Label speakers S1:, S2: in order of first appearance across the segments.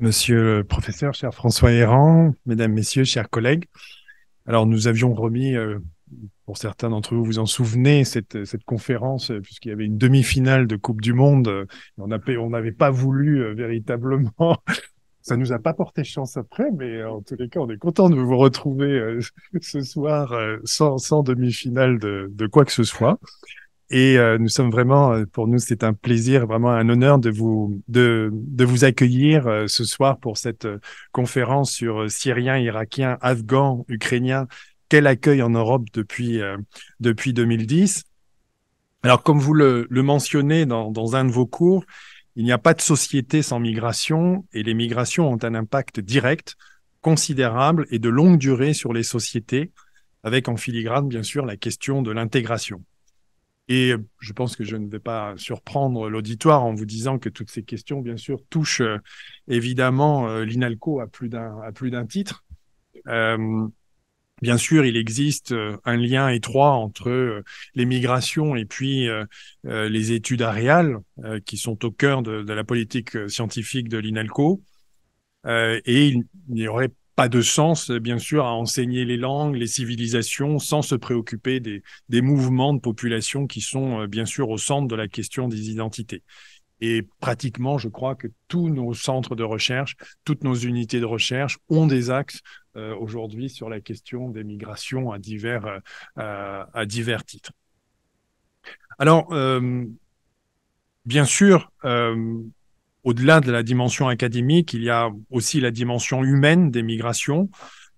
S1: Monsieur le professeur, cher François Héran, mesdames, messieurs, chers collègues. Alors, nous avions remis, euh, pour certains d'entre vous, vous en souvenez, cette, conférence, euh, puisqu'il y avait une demi-finale de Coupe du Monde. On n'avait pas voulu euh, véritablement. Ça nous a pas porté chance après, mais en tous les cas, on est content de vous retrouver ce soir sans, demi-finale de, de, quoi que ce soit. Et euh, nous sommes vraiment, euh, pour nous, c'est un plaisir, vraiment un honneur de vous, de, vous accueillir euh, ce soir pour cette conférence sur Syriens, Irakiens, Afghans, Ukrainiens. Quel accueil en Europe depuis, depuis 2010 Alors, comme vous le, mentionnez dans, dans un de vos cours, il n'y a pas de société sans migration et les migrations ont un impact direct, considérable et de longue durée sur les sociétés, avec en filigrane, bien sûr, la question de l'intégration. Et je pense que je ne vais pas surprendre l'auditoire en vous disant que toutes ces questions, bien sûr, touchent euh, évidemment euh, l'INALCO à plus d'un titre. Euh, bien sûr, il existe un lien étroit entre les migrations et puis les études aréales qui sont au cœur de, la politique scientifique de l'INALCO. et il n'y aurait de sens, bien sûr, à enseigner les langues, les civilisations, sans se préoccuper des, mouvements de population qui sont, euh, bien sûr, au centre de la question des identités. Et pratiquement, je crois que tous nos centres de recherche, toutes nos unités de recherche ont des axes euh, aujourd'hui sur la question des migrations à divers, euh, à divers titres. Alors, bien sûr, au-delà de la dimension académique, il y a aussi la dimension humaine des migrations.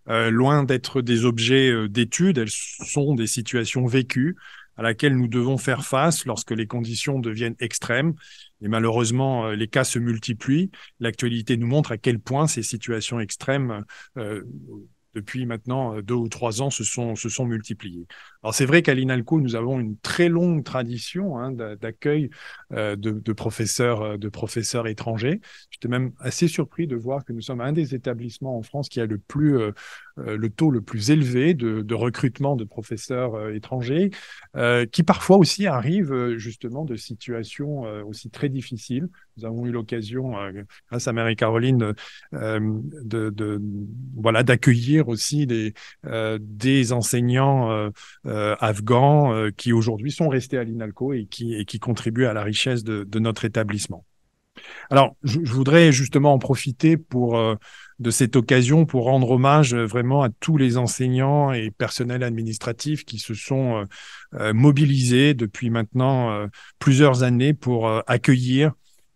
S1: Euh, loin d'être des objets euh, d'étude, elles sont des situations vécues à laquelle nous devons faire face lorsque les conditions deviennent extrêmes. Et malheureusement, euh, les cas se multiplient. L'actualité nous montre à quel point ces situations extrêmes, depuis maintenant deux ou trois ans, se se sont multipliées. Alors c'est vrai qu'à l'INALCO, nous avons une très longue tradition hein, d'accueil euh, de, professeurs, euh, de professeurs étrangers. J'étais même assez surpris de voir que nous sommes un des établissements en France qui a le plus euh, le taux le plus élevé de, recrutement de professeurs étrangers, qui parfois aussi arrivent justement de situations aussi très difficiles. Nous avons eu l'occasion, grâce à Marie-Caroline, de, voilà d'accueillir aussi des, des enseignants euh, afghans euh, qui aujourd'hui sont restés à l'INALCO et qui, qui contribuent à la richesse de, notre établissement. Alors, je, voudrais justement en profiter pour euh, de cette occasion pour rendre hommage vraiment à tous les enseignants et personnels administratifs qui se sont mobilisés depuis maintenant plusieurs années pour accueillir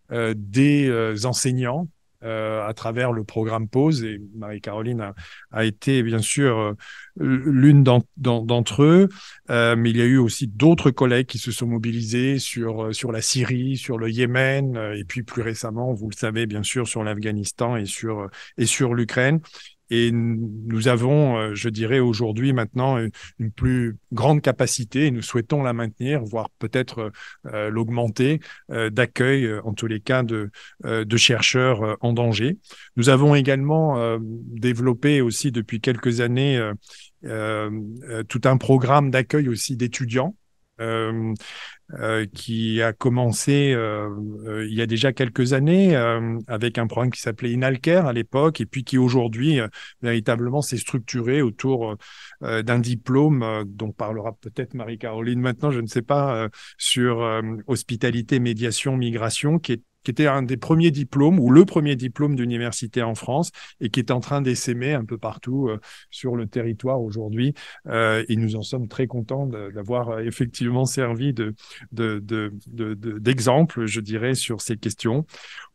S1: des enseignants euh, à travers le programme Pause. Et Marie-Caroline a, été, bien sûr, euh, l'une d'entre eux. Euh, mais il y a eu aussi d'autres collègues qui se sont mobilisés sur, sur la Syrie, sur le Yémen, et puis plus récemment, vous le savez, bien sûr, sur l'Afghanistan et sur, et sur l'Ukraine. Et nous avons, euh, je dirais aujourd'hui maintenant, euh, une plus grande capacité, et nous souhaitons la maintenir, voire peut-être euh, l'augmenter, d'accueil, en tous les cas, de, de chercheurs en danger. Nous avons également développé aussi depuis quelques années tout un programme d'accueil aussi d'étudiants. Euh, qui a commencé euh, euh, il y a déjà quelques années avec un programme qui s'appelait Inalker à l'époque et puis qui aujourd'hui véritablement s'est structuré autour d'un diplôme dont parlera peut-être Marie-Caroline maintenant, je ne sais pas, sur hospitalité, médiation, migration, qui est qui était un des premiers diplômes ou le premier diplôme d'université en France et qui est en train d'essaimer un peu partout euh, sur le territoire aujourd'hui. Euh, et nous en sommes très contents d'avoir euh, effectivement servi d'exemple, je dirais, sur ces questions.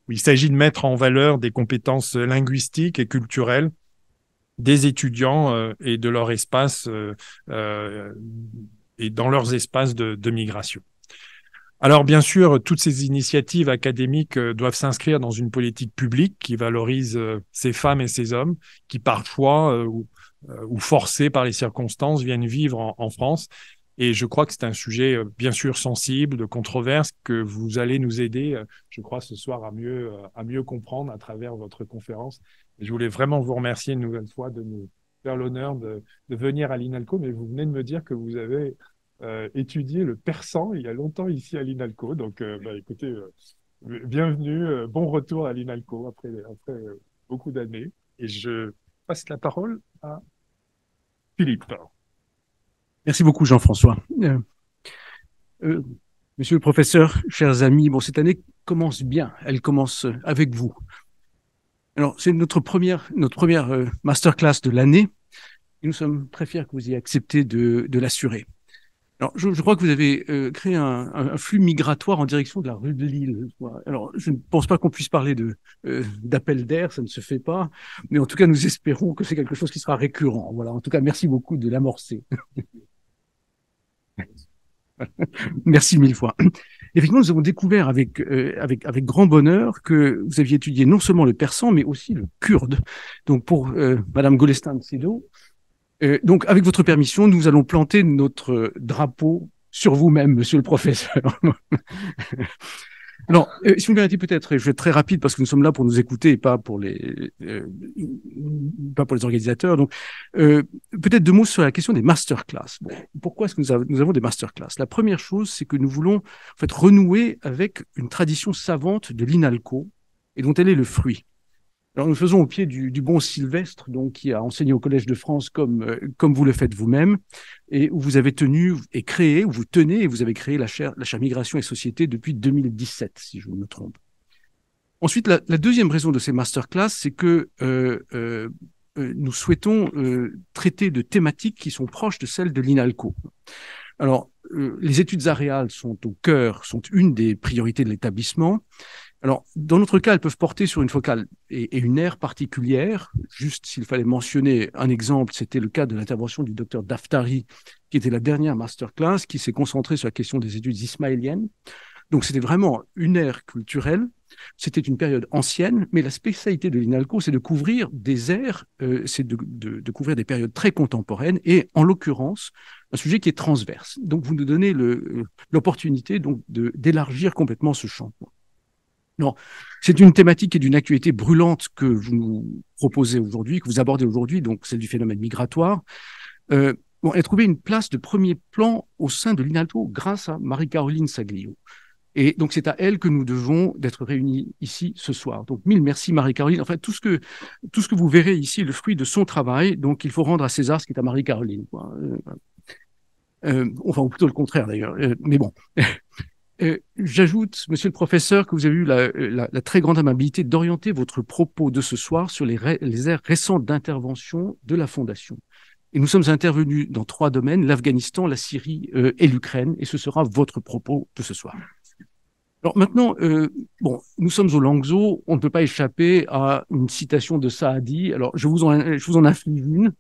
S1: Il s'agit de mettre en valeur des compétences linguistiques et culturelles des étudiants et de leur espace et dans leurs espaces de migration. Alors bien sûr, toutes ces initiatives académiques euh, doivent s'inscrire dans une politique publique qui valorise euh, ces femmes et ces hommes qui parfois euh, ou, forcés par les circonstances viennent vivre en, France. Et je crois que c'est un sujet bien sûr sensible, de controverse, que vous allez nous aider, je crois, ce soir à mieux, à mieux comprendre à travers votre conférence. je voulais vraiment vous remercier une nouvelle fois de nous faire l'honneur de venir à l'INALCO, mais vous venez de me dire que vous avez euh, étudier le persan il y a longtemps ici à l'INALCO. Donc, euh, bah, écoutez, euh, bienvenue, bon retour à l'INALCO après, après beaucoup d'années. Et je passe la parole à Philippe.
S2: Merci beaucoup, Jean-François. monsieur le professeur, chers amis, bon, cette année commence bien. Elle commence avec vous. Alors, c'est notre première, notre première masterclass de l'année. nous sommes très fiers que vous ayez accepté de l'assurer. Alors, je, crois que vous avez euh, créé un, un, flux migratoire en direction de la rue de Lille. Alors, je ne pense pas qu'on puisse parler de euh, d'appel d'air, ça ne se fait pas. Mais en tout cas, nous espérons que c'est quelque chose qui sera récurrent. Voilà. En tout cas, merci beaucoup de l'amorcer. Merci mille fois. Effectivement, nous avons découvert avec, euh, avec, avec grand bonheur que vous aviez étudié non seulement le persan, mais aussi le kurde. Donc pour euh, Madame Golestan-Sido, euh, donc, avec votre permission, nous allons planter notre drapeau sur vous-même, monsieur le professeur. Alors, euh, si vous me permettez peut-être, je vais être très rapide parce que nous sommes là pour nous écouter et pas pour les, euh, pas pour les organisateurs. Donc, euh, peut-être deux mots sur la question des masterclass. pourquoi est-ce que nous, nous, avons des masterclass La première chose, c'est que nous voulons en fait renouer avec une tradition savante de l'INALCO et dont elle est le fruit nous faisons au pied du, du, bon Sylvestre, donc qui a enseigné au Collège de France comme euh, comme vous le faites vous-même, et où vous avez tenu et créé, où vous tenez et vous avez créé la chaire, la chaire Migration et Société depuis 2017, si je ne me trompe. Ensuite, la, la, deuxième raison de ces masterclass, c'est que euh, euh, euh nous souhaitons euh, traiter de thématiques qui sont proches de celles de l'INALCO. Alors, les études aréales sont au cœur, sont une des priorités de l'établissement, alors, dans notre cas, elles peuvent porter sur une focale et, une aire particulière. Juste s'il fallait mentionner un exemple, c'était le cas de l'intervention du docteur Daftari, qui était la dernière masterclass, qui s'est concentrée sur la question des études ismaéliennes. Donc, c'était vraiment une ère culturelle. C'était une période ancienne, mais la spécialité de l'INALCO, c'est de couvrir des aires, euh, c'est de, couvrir des périodes très contemporaines et, en l'occurrence, un sujet qui est transverse. Donc, vous nous donnez euh, l'opportunité d'élargir complètement ce champ. Non, c'est une thématique et d'une actualité brûlante que vous nous proposez aujourd'hui, que vous abordez aujourd'hui, donc celle du phénomène migratoire. Euh, elle a trouvé une place de premier plan au sein de l'INALTO grâce à Marie-Caroline Saglio. Et donc, c'est à elle que nous devons d'être réunis ici ce soir. Donc, mille merci, Marie-Caroline. En tout ce que, tout ce que vous verrez ici est le fruit de son travail. Donc, il faut rendre à César ce qui est à Marie-Caroline. Euh, euh, enfin, ou plutôt le contraire, d'ailleurs. mais bon. Euh, j'ajoute, monsieur le professeur, que vous avez eu euh, la, très grande amabilité d'orienter votre propos de ce soir sur les, les aires récentes d'intervention de la Fondation. Et nous sommes intervenus dans trois domaines, l'Afghanistan, la Syrie euh, et l'Ukraine, et ce sera votre propos de ce soir. Alors maintenant, bon, nous sommes au Langso, on ne peut pas échapper à une citation de Saadi. Alors je vous en, je vous en une,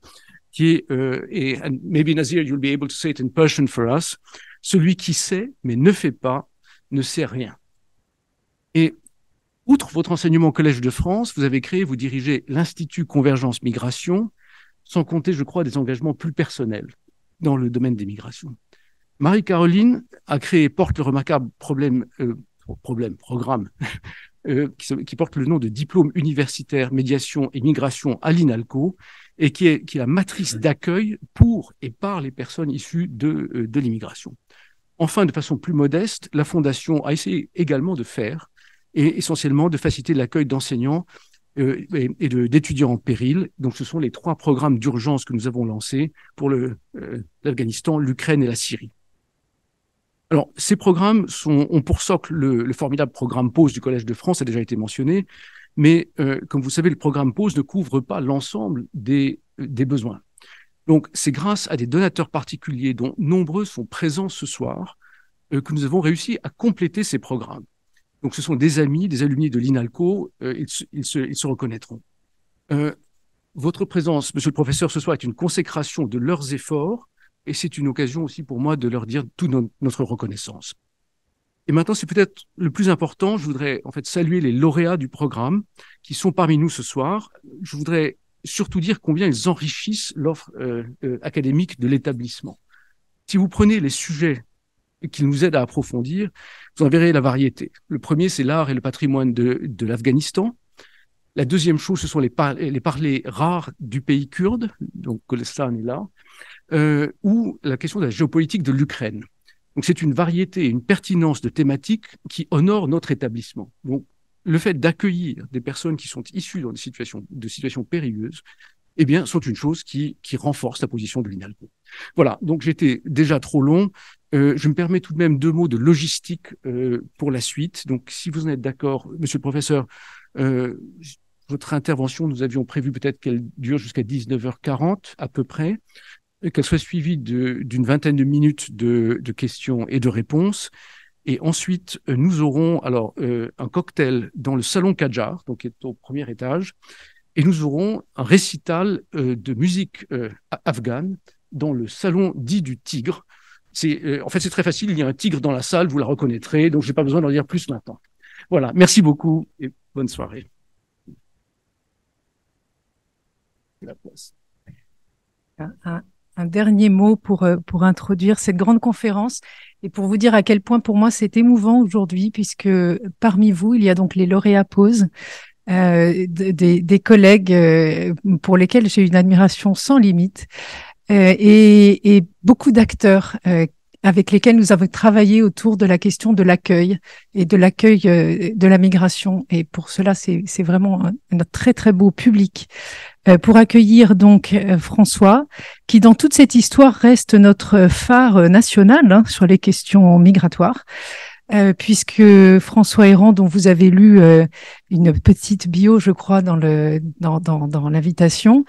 S2: qui est, et maybe Nazir, you'll be able to say it in Persian for us, celui qui sait mais ne fait pas ne sait rien. Et outre votre enseignement au Collège de France, vous avez créé, vous dirigez l'Institut Convergence Migration, sans compter, je crois, des engagements plus personnels dans le domaine des migrations. Marie-Caroline a créé, porte le remarquable problème, euh, problème programme, euh, qui, porte le nom de diplôme universitaire médiation et migration à l'INALCO, et qui est, qui la matrice d'accueil pour et par les personnes issues de euh, l'immigration. Enfin, de façon plus modeste, la Fondation a essayé également de faire, et essentiellement de faciliter l'accueil d'enseignants euh, et, d'étudiants en péril. Donc, ce sont les trois programmes d'urgence que nous avons lancés pour euh, l'Afghanistan, l'Ukraine et la Syrie. Alors, ces programmes sont, ont pour socle le, formidable programme PAUSE du Collège de France, a déjà été mentionné, mais euh, comme vous savez, le programme PAUSE ne couvre pas l'ensemble des besoins. Donc, c'est grâce à des donateurs particuliers, dont nombreux sont présents ce soir, euh, que nous avons réussi à compléter ces programmes. Donc, ce sont des amis, des alumni de l'INALCO, euh, ils, se, reconnaîtront. Euh, votre présence, monsieur le professeur, ce soir est une consécration de leurs efforts et c'est une occasion aussi pour moi de leur dire toute notre reconnaissance. Et maintenant, c'est peut-être le plus important. Je voudrais en fait saluer les lauréats du programme qui sont parmi nous ce soir. Je voudrais surtout dire combien ils enrichissent l'offre euh, euh, académique de l'établissement. Si vous prenez les sujets qu'ils nous aident à approfondir, vous en verrez la variété. Le premier, c'est l'art et le patrimoine de, l'Afghanistan. La deuxième chose, ce sont les, les parlers rares du pays kurde, donc Kolestan est là, euh, ou la question de la géopolitique de l'Ukraine. Donc c'est une variété, une pertinence de thématiques qui honore notre établissement. Donc le fait d'accueillir des personnes qui sont issues dans des situations, de situations périlleuses, eh bien, sont une chose qui, qui renforce la position de l'INALCO. Voilà, donc j'étais déjà trop long. Euh, je me permets tout de même deux mots de logistique euh, pour la suite. Donc, si vous en êtes d'accord, monsieur le professeur, euh, votre intervention, nous avions prévu peut-être qu'elle dure jusqu'à 19h40 à peu près, qu'elle soit suivie d'une vingtaine de minutes de, de questions et de réponses. Et ensuite, euh, nous aurons alors euh, un cocktail dans le salon Kajar, donc qui est au premier étage, et nous aurons un récital euh, de musique afghane dans le salon dit du Tigre. C'est en fait c'est très facile, il y a un tigre dans la salle, vous la reconnaîtrez, donc j'ai pas besoin d'en dire plus maintenant. Voilà, merci beaucoup et bonne soirée
S3: dernier mot pour, euh, pour introduire cette grande conférence et pour vous dire à quel point pour moi c'est émouvant aujourd'hui, puisque parmi vous, il y a donc les lauréats pose euh, des, collègues euh, pour lesquels j'ai une admiration sans limite et, et, beaucoup d'acteurs avec lesquels nous avons travaillé autour de la question de l'accueil et de l'accueil euh, de la migration. Et pour cela, c'est vraiment un, très très beau public euh, pour accueillir donc euh, François, qui dans toute cette histoire reste notre phare national hein, sur les questions migratoires. puisque François Héran, dont vous avez lu une petite bio, je crois, dans le dans, dans, dans l'invitation,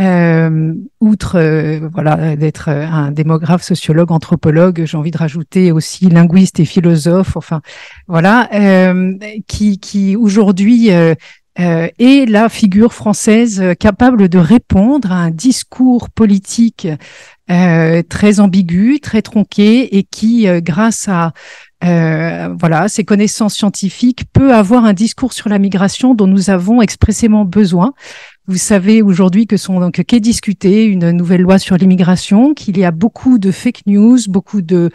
S3: euh, outre euh, voilà d'être euh, un démographe, sociologue, anthropologue, j'ai envie de rajouter aussi linguiste et philosophe, enfin voilà, qui, qui aujourd'hui est la figure française capable de répondre à un discours politique très ambigu, très tronqué et qui, grâce à euh, voilà, ses connaissances scientifiques peut avoir un discours sur la migration dont nous avons expressément besoin vous savez aujourd'hui que sont donc qu'est discutée une nouvelle loi sur l'immigration, qu'il y a beaucoup de fake news, beaucoup de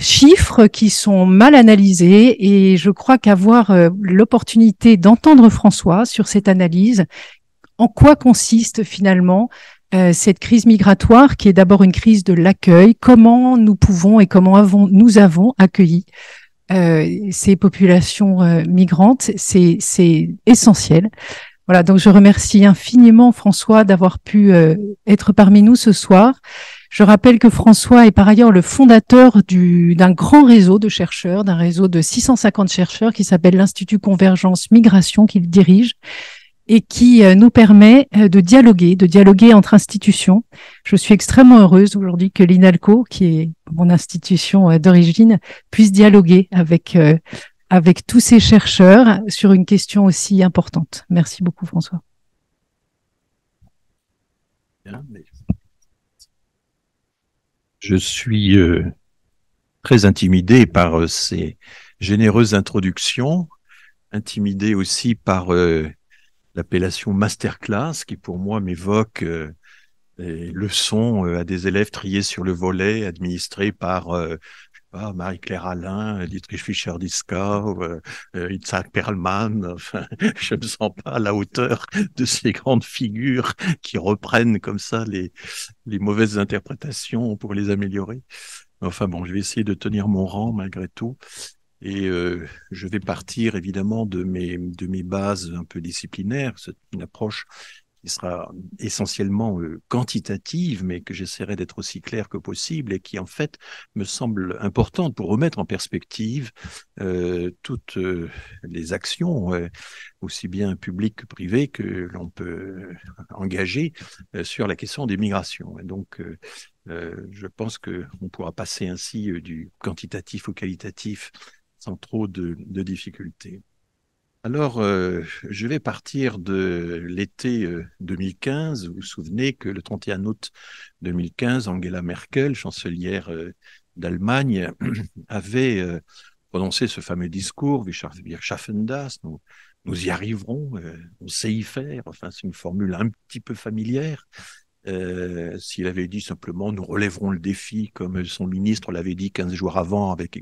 S3: chiffres qui sont mal analysés et je crois qu'avoir euh, l'opportunité d'entendre François sur cette analyse, en quoi consiste finalement euh, cette crise migratoire qui est d'abord une crise de l'accueil, comment nous pouvons et comment avons, nous avons accueilli euh, ces populations migrantes, c'est essentiel. Voilà, donc je remercie infiniment François d'avoir pu euh, être parmi nous ce soir. Je rappelle que François est par ailleurs le fondateur du, d'un grand réseau de chercheurs, d'un réseau de 650 chercheurs qui s'appelle l'Institut Convergence Migration qu'il dirige et qui euh, nous permet euh, de dialoguer, de dialoguer entre institutions. Je suis extrêmement heureuse aujourd'hui que l'INALCO, qui est mon institution d'origine, puisse dialoguer avec avec tous ces chercheurs sur une question aussi importante. Merci beaucoup, François.
S4: Je suis euh, très intimidé par euh, ces généreuses introductions, intimidé aussi par euh, l'appellation masterclass qui pour moi m'évoque leçons à des élèves triés sur le volet administrés par ah, Marie-Claire Alain, Dietrich Fischer-Dieskau, euh, euh Perlman. Enfin, je ne me sens pas à la hauteur de ces grandes figures qui reprennent comme ça les, les mauvaises interprétations pour les améliorer. Enfin bon, je vais essayer de tenir mon rang malgré tout. Et euh, je vais partir évidemment de mes, de mes bases un peu disciplinaires, une approche qui sera essentiellement euh, quantitative, mais que j'essaierai d'être aussi clair que possible et qui en fait me semble importante pour remettre en perspective euh, toutes euh, les actions, aussi bien publiques que privées, que l'on peut engager sur la question des migrations. donc, je pense qu'on pourra passer ainsi du quantitatif au qualitatif sans trop de difficultés. Alors, euh, je vais partir de l'été 2015. Euh, vous vous souvenez que le 31 août 2015, Angela Merkel, chancelière euh, d'Allemagne, avait prononcé ce fameux discours, Wir schaffen das, nous, y arriverons, on sait y faire. Enfin, c'est une formule un petit peu familière. Euh, s'il avait dit simplement nous relèverons le défi, comme son ministre l'avait dit 15 jours avant, avec,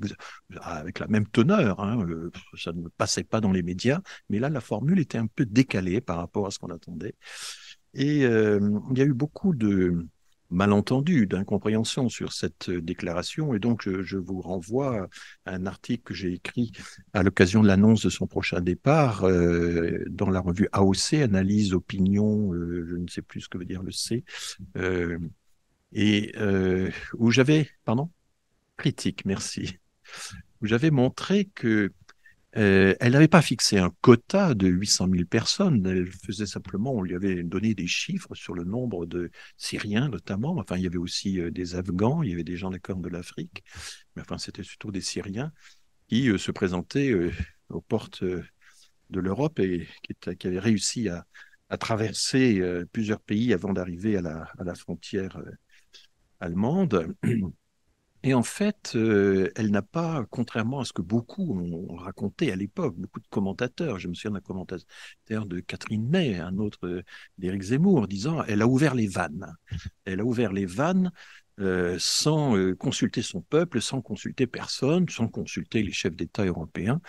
S4: avec la même teneur, hein, euh, ça ne passait pas dans les médias, mais là la formule était un peu décalée par rapport à ce qu'on attendait. Et euh, il y a eu beaucoup de, malentendu, d'incompréhension sur cette euh, déclaration. Et donc, euh, je, vous renvoie à un article que j'ai écrit à l'occasion de l'annonce de son prochain départ euh, dans la revue AOC, Analyse, Opinion, je ne sais plus ce que veut dire le C, et où j'avais, pardon, critique, merci, où j'avais montré que euh, elle n'avait pas fixé un quota de 800 000 personnes. Elle faisait simplement, on lui avait donné des chiffres sur le nombre de Syriens notamment. Enfin, il y avait aussi euh, des Afghans, il y avait des gens des Cornes de l'Afrique, mais enfin, c'était surtout des Syriens qui euh, se présentaient aux portes de l'Europe et qui, avaient réussi à, traverser plusieurs pays avant d'arriver à la, frontière allemande. Et en fait, euh, elle n'a pas, contrairement à ce que beaucoup ont raconté à l'époque, beaucoup de commentateurs, je me souviens d'un commentateur de Catherine May, un autre euh, d'Éric Zemmour, disant elle a ouvert les vannes. Elle a ouvert les vannes euh, sans consulter son peuple, sans consulter personne, sans consulter les chefs d'État européens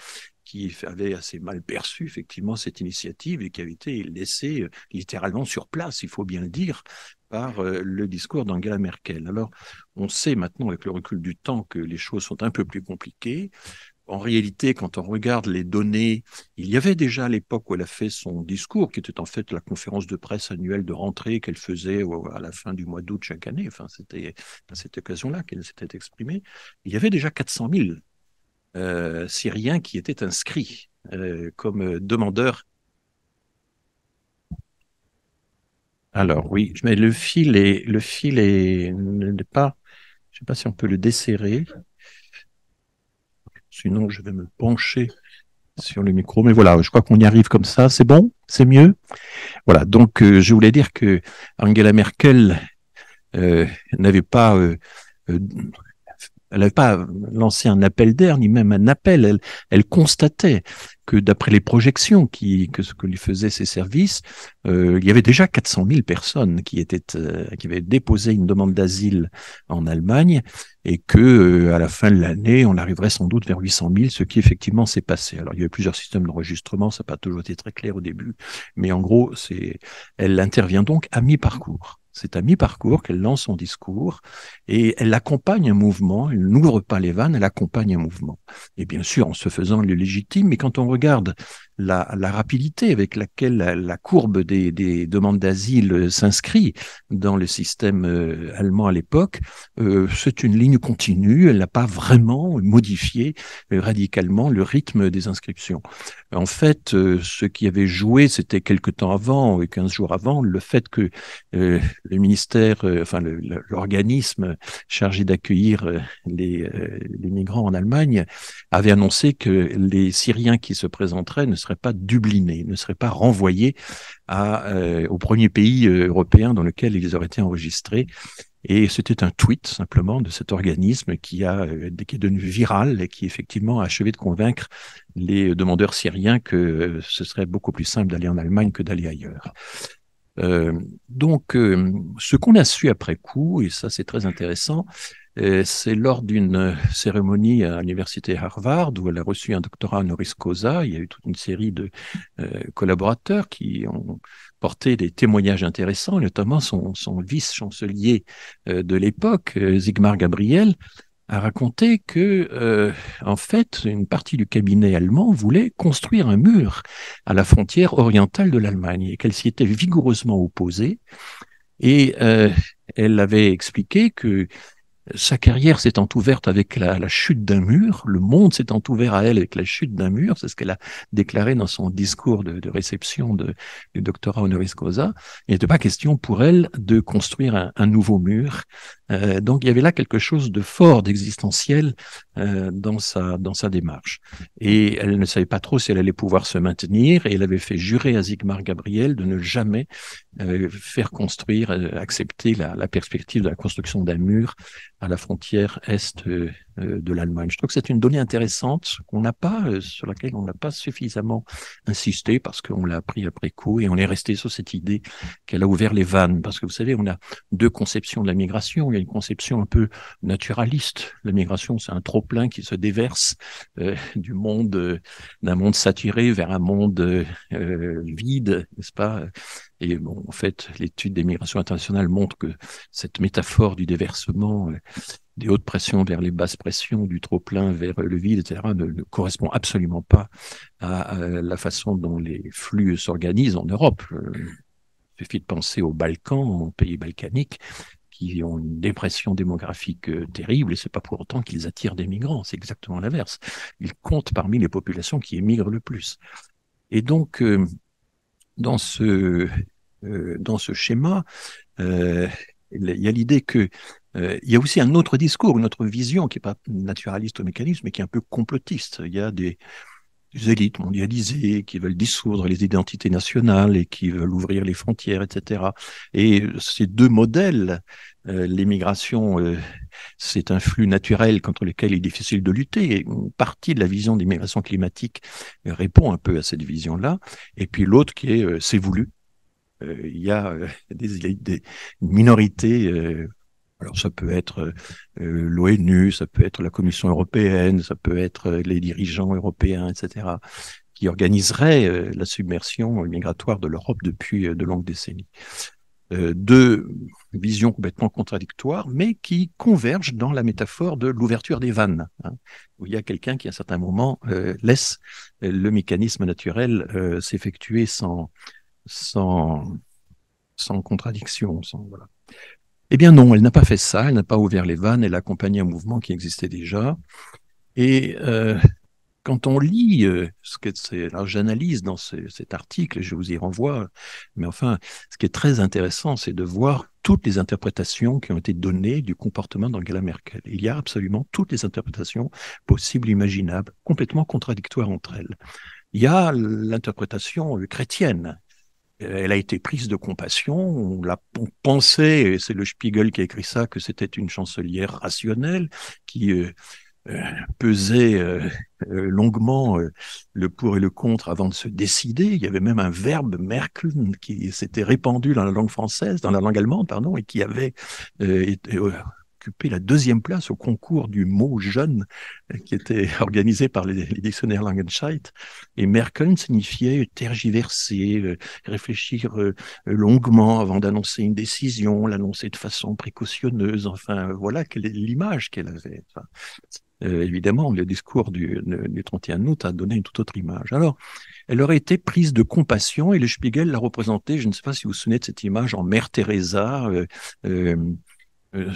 S4: qui avaient assez mal perçu effectivement cette initiative et qui avaient été laissés littéralement sur place, il faut bien le dire, par euh, le discours d'Angela Merkel. Alors, on sait maintenant avec le recul du temps que les choses sont un peu plus compliquées. En réalité, quand on regarde les données, il y avait déjà à l'époque où elle a fait son discours, qui était en fait la conférence de presse annuelle de rentrée qu'elle faisait à la fin du mois d'août chaque année. Enfin, c'était à cette occasion-là qu'elle s'était exprimée. Il y avait déjà 400 000 euh, Syriens qui étaient inscrits euh, comme demandeurs Alors oui, mais le fil est, le fil est, n'est pas, je sais pas si on peut le desserrer. Sinon, je vais me pencher sur le micro. Mais voilà, je crois qu'on y arrive comme ça. C'est bon, c'est mieux. Voilà. Donc, euh, je voulais dire que Angela Merkel euh, n'avait pas euh, elle n'avait pas lancé un appel d'air, ni même un appel. Elle, constatait que d'après les projections qui, que, que lui faisaient ses services, euh, il y avait déjà 400 000 personnes qui étaient, euh, qui avaient déposé une demande d'asile en Allemagne et que euh, à la fin de l'année, on arriverait sans doute vers 800 000, ce qui effectivement s'est passé. Alors il y avait plusieurs systèmes d'enregistrement, ça n'a pas toujours été très clair au début, mais en gros, c'est, elle intervient donc à mi-parcours. C'est à mi-parcours qu'elle lance son discours et elle accompagne un mouvement, elle n'ouvre pas les vannes, elle accompagne un mouvement. Et bien sûr, en se faisant le légitime, mais quand on regarde la, la, rapidité avec laquelle la, courbe des, des demandes d'asile euh, s'inscrit dans le système euh, allemand à l'époque, euh, c'est une ligne continue, elle n'a pas vraiment modifié radicalement le rythme des inscriptions. En fait, ce qui avait joué, c'était quelque temps avant, 15 jours avant, le fait que le ministère, enfin l'organisme chargé d'accueillir les, les migrants en Allemagne avait annoncé que les Syriens qui se présenteraient ne seraient ne serait pas dubliné, ne serait pas renvoyé à, euh, au premier pays euh, européen dans lequel ils auraient été enregistrés. Et c'était un tweet simplement de cet organisme qui, a, euh, qui est devenu viral et qui effectivement a achevé de convaincre les demandeurs syriens que ce serait beaucoup plus simple d'aller en Allemagne que d'aller ailleurs. Euh, donc, euh, ce qu'on a su après coup, et ça c'est très intéressant, euh, c'est lors d'une cérémonie à l'université Harvard où elle a reçu un doctorat honoris causa. Il y a eu toute une série de collaborateurs qui ont porté des témoignages intéressants, notamment son, son vice-chancelier de l'époque, Zygmar Gabriel, a raconté que, euh, en fait, une partie du cabinet allemand voulait construire un mur à la frontière orientale de l'Allemagne et qu'elle s'y était vigoureusement opposée. Et euh, elle avait expliqué que sa carrière s'étant ouverte avec la, chute d'un mur, le monde s'étant ouvert à elle avec la chute d'un mur, c'est ce qu'elle a déclaré dans son discours de, réception de, du doctorat honoris causa, il n'était pas question pour elle de construire un nouveau mur euh, donc il y avait là quelque chose de fort, d'existentiel euh, dans sa dans sa démarche. Et elle ne savait pas trop si elle allait pouvoir se maintenir. Et elle avait fait jurer à Zigmar Gabriel de ne jamais euh, faire construire, accepter la, la, perspective de la construction d'un mur à la frontière est euh, de l'Allemagne. Je trouve que c'est une donnée intéressante qu'on n'a pas, euh, sur laquelle on n'a pas suffisamment insisté parce qu'on l'a appris après coup et on est resté sur cette idée qu'elle a ouvert les vannes. Parce que vous savez, on a deux conceptions de la migration. Il y a une conception un peu naturaliste. La migration, c'est un trop plein qui se déverse euh, du monde, d'un monde saturé vers un monde vide, n'est-ce pas? Et bon, en fait, l'étude des migrations internationales montre que cette métaphore du déversement euh, des hautes pressions vers les basses pressions, du trop plein vers le vide, etc., ne, correspond absolument pas à, la façon dont les flux s'organisent en Europe. Euh, il suffit de penser aux Balkans, aux pays balkaniques, qui ont une dépression démographique euh, terrible, et c'est pas pour autant qu'ils attirent des migrants, c'est exactement l'inverse. Ils comptent parmi les populations qui émigrent le plus. Et donc, dans ce, euh, dans ce schéma, euh, il y a l'idée que euh, il y a aussi un autre discours, une autre vision qui n'est pas naturaliste au mécanisme, mais qui est un peu complotiste. Il y a des, élites mondialisées qui veulent dissoudre les identités nationales et qui veulent ouvrir les frontières, etc. Et ces deux modèles, l'immigration... l'émigration c'est un flux naturel contre lequel il est difficile de lutter. Et une partie de la vision d'immigration climatique répond un peu à cette vision-là. Et puis l'autre qui est euh, c'est voulu. Euh, il y a euh, des, des, minorités. alors ça peut être l'ONU, ça peut être la Commission européenne, ça peut être les dirigeants européens, etc., qui organiseraient la submersion migratoire de l'Europe depuis de longues décennies. Euh, deux visions complètement contradictoires, mais qui convergent dans la métaphore de l'ouverture des vannes, hein, où il y a quelqu'un qui, à un certain moment, euh, laisse le mécanisme naturel euh, s'effectuer sans, sans, contradiction. Sans, voilà. Eh bien non, elle n'a pas fait ça, elle n'a pas ouvert les vannes, elle a accompagné un mouvement qui existait déjà. Et quand on lit euh, ce que c'est, alors j'analyse dans cet article, je vous y renvoie, mais enfin, ce qui est très intéressant, c'est de voir toutes les interprétations qui ont été données du comportement d'Angela Merkel. Il y a absolument toutes les interprétations possibles, imaginables, complètement contradictoires entre elles. Il y a l'interprétation euh, chrétienne, euh, elle a été prise de compassion. On l'a pensé, et c'est le Spiegel qui a écrit ça, que c'était une chancelière rationnelle qui peser euh, euh, longuement euh, le pour et le contre avant de se décider. Il y avait même un verbe Merkel » qui s'était répandu dans la langue française, dans la langue allemande, pardon, et qui avait été, occupé la deuxième place au concours du mot jeune euh, qui était organisé par les, dictionnaires Langenscheidt. Et Merkel signifiait tergiverser, euh, réfléchir euh, longuement avant d'annoncer une décision, l'annoncer de façon précautionneuse. Enfin, voilà l'image qu'elle avait. évidemment, le discours du, 31 août a donné une toute autre image. Alors, elle aurait été prise de compassion et le Spiegel l'a représentée, je ne sais pas si vous vous souvenez de cette image en Mère Teresa, euh,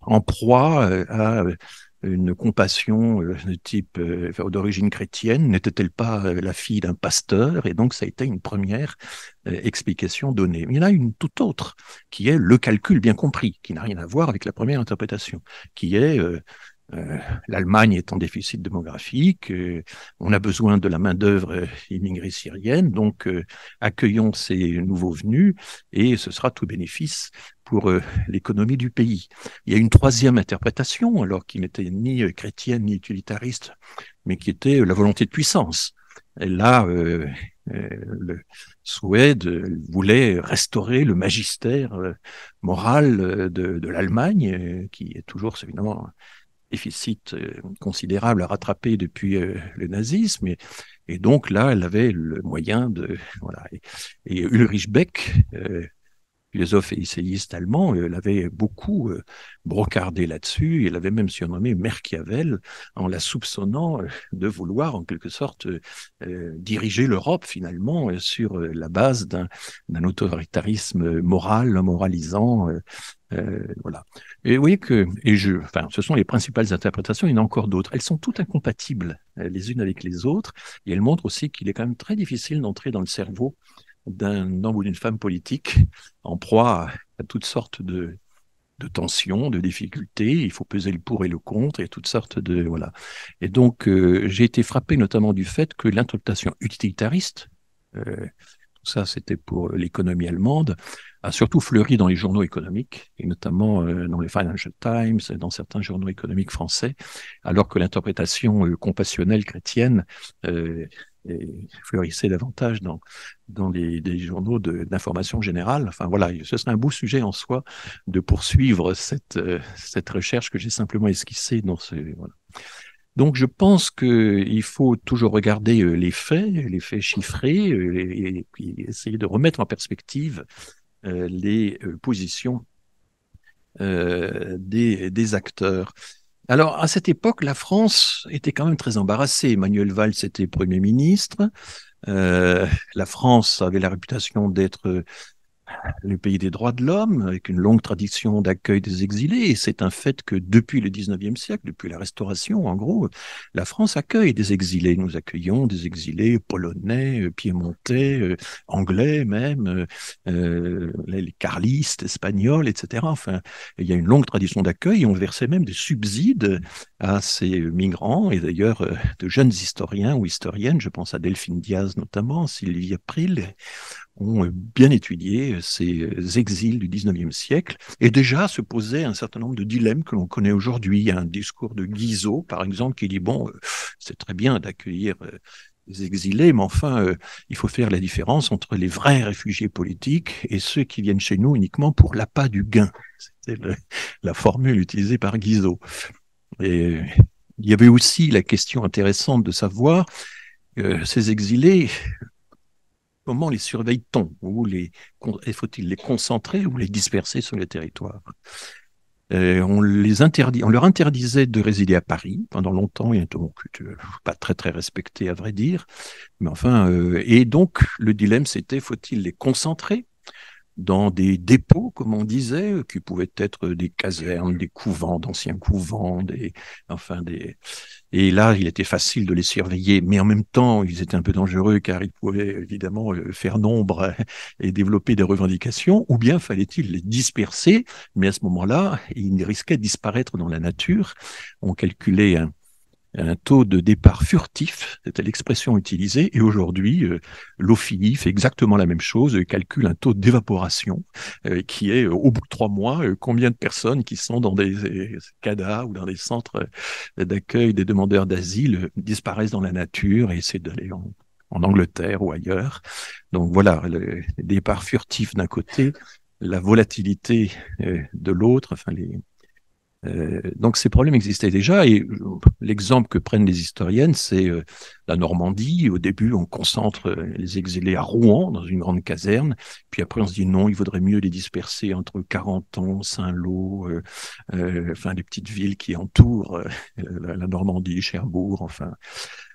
S4: en proie euh, à euh, une compassion de type d'origine chrétienne N'était-elle pas la fille d'un pasteur Et donc ça a été une première explication donnée. il y en a une toute autre, qui est le calcul bien compris, qui n'a rien à voir avec la première interprétation, qui est euh, L'Allemagne est en déficit démographique, euh, on a besoin de la main-d'œuvre euh, immigrée syrienne, donc accueillons ces nouveaux venus et ce sera tout bénéfice pour l'économie du pays. Il y a une troisième interprétation, alors qui n'était ni chrétienne ni utilitariste, mais qui était la volonté de puissance. Et là, le Suède voulait restaurer le magistère moral de, de l'Allemagne, qui est toujours évidemment déficit euh, considérable à rattraper depuis euh, le nazisme. Et, donc là, elle avait le moyen de... Voilà. et Ulrich Beck, euh, philosophe et essayiste allemand, euh, il avait beaucoup euh, brocardé là-dessus. Il avait même surnommé Merchiavel en la soupçonnant euh, de vouloir en quelque sorte diriger l'Europe finalement sur la base d'un autoritarisme moral, moralisant. voilà. Et vous voyez que, et je, enfin, ce sont les principales interprétations. Il y en a encore d'autres. Elles sont toutes incompatibles les unes avec les autres, et elles montrent aussi qu'il est quand même très difficile d'entrer dans le cerveau d'un homme ou d'une femme politique en proie à toutes sortes de, de tensions, de difficultés. Il faut peser le pour et le contre et toutes sortes de voilà. Et donc euh, j'ai été frappé notamment du fait que l'interprétation utilitariste, euh, ça c'était pour l'économie allemande, a surtout fleuri dans les journaux économiques et notamment euh, dans les Financial Times, et dans certains journaux économiques français, alors que l'interprétation compassionnelle chrétienne et fleurissait davantage dans, dans les, journaux d'information générale. Enfin voilà, ce serait un beau sujet en soi de poursuivre cette, euh, cette recherche que j'ai simplement esquissée dans ce... Voilà. Donc je pense qu'il faut toujours regarder euh, les faits, les faits chiffrés, euh, et, essayer de remettre en perspective les positions des, des acteurs. Alors, à cette époque, la France était quand même très embarrassée. Emmanuel Valls était Premier ministre. Euh, la France avait la réputation d'être le pays des droits de l'homme, avec une longue tradition d'accueil des exilés. Et c'est un fait que depuis le 19e siècle, depuis la Restauration, en gros, la France accueille des exilés. Nous accueillons des exilés polonais, euh, piémontais, euh, anglais même, euh, les carlistes, espagnols, etc. Enfin, il y a une longue tradition d'accueil. On versait même des subsides à ces migrants. Et d'ailleurs, de jeunes historiens ou historiennes, je pense à Delphine Diaz notamment, Sylvie April, ont euh, bien étudié euh, ces euh, exils du 19e siècle et déjà se posaient un certain nombre de dilemmes que l'on connaît aujourd'hui. Il y a un discours de Guizot, par exemple, qui dit, bon, c'est très bien d'accueillir les exilés, mais enfin, il faut faire la différence entre les vrais réfugiés politiques et ceux qui viennent chez nous uniquement pour l'appât du gain. C'était la formule utilisée par Guizot. Et il y avait aussi la question intéressante de savoir ces exilés comment les surveille-t-on Ou les faut-il les concentrer ou les disperser sur le territoire euh, on, les interdit, on leur interdisait de résider à Paris pendant longtemps, et donc, euh, pas très très respecté à vrai dire, mais enfin, euh, et donc le dilemme c'était faut-il les concentrer dans des dépôts, comme on disait, qui pouvaient être des casernes, des couvents, d'anciens couvents, des, enfin des. Et là, il était facile de les surveiller, mais en même temps, ils étaient un peu dangereux car ils pouvaient évidemment euh, faire nombre et développer des revendications. Ou bien fallait-il les disperser Mais à ce moment-là, ils risquaient de disparaître dans la nature. On calculait un un taux de départ furtif, c'était l'expression utilisée, et aujourd'hui, euh, fait exactement la même chose, euh, calcule un taux d'évaporation euh, qui est, euh, au bout de trois mois, combien de personnes qui sont dans des, des ou dans des centres d'accueil des demandeurs d'asile disparaissent dans la nature et essaient d'aller en, Angleterre ou ailleurs. Donc voilà, le départ furtif d'un côté, la volatilité de l'autre, enfin les, euh, donc ces problèmes existaient déjà et euh, l'exemple que prennent les historiennes, c'est euh, la Normandie. Au début, on concentre les exilés à Rouen dans une grande caserne, puis après on se dit non, il vaudrait mieux les disperser entre Carentan, Saint-Lô, enfin les petites villes qui entourent la Normandie, Cherbourg, enfin.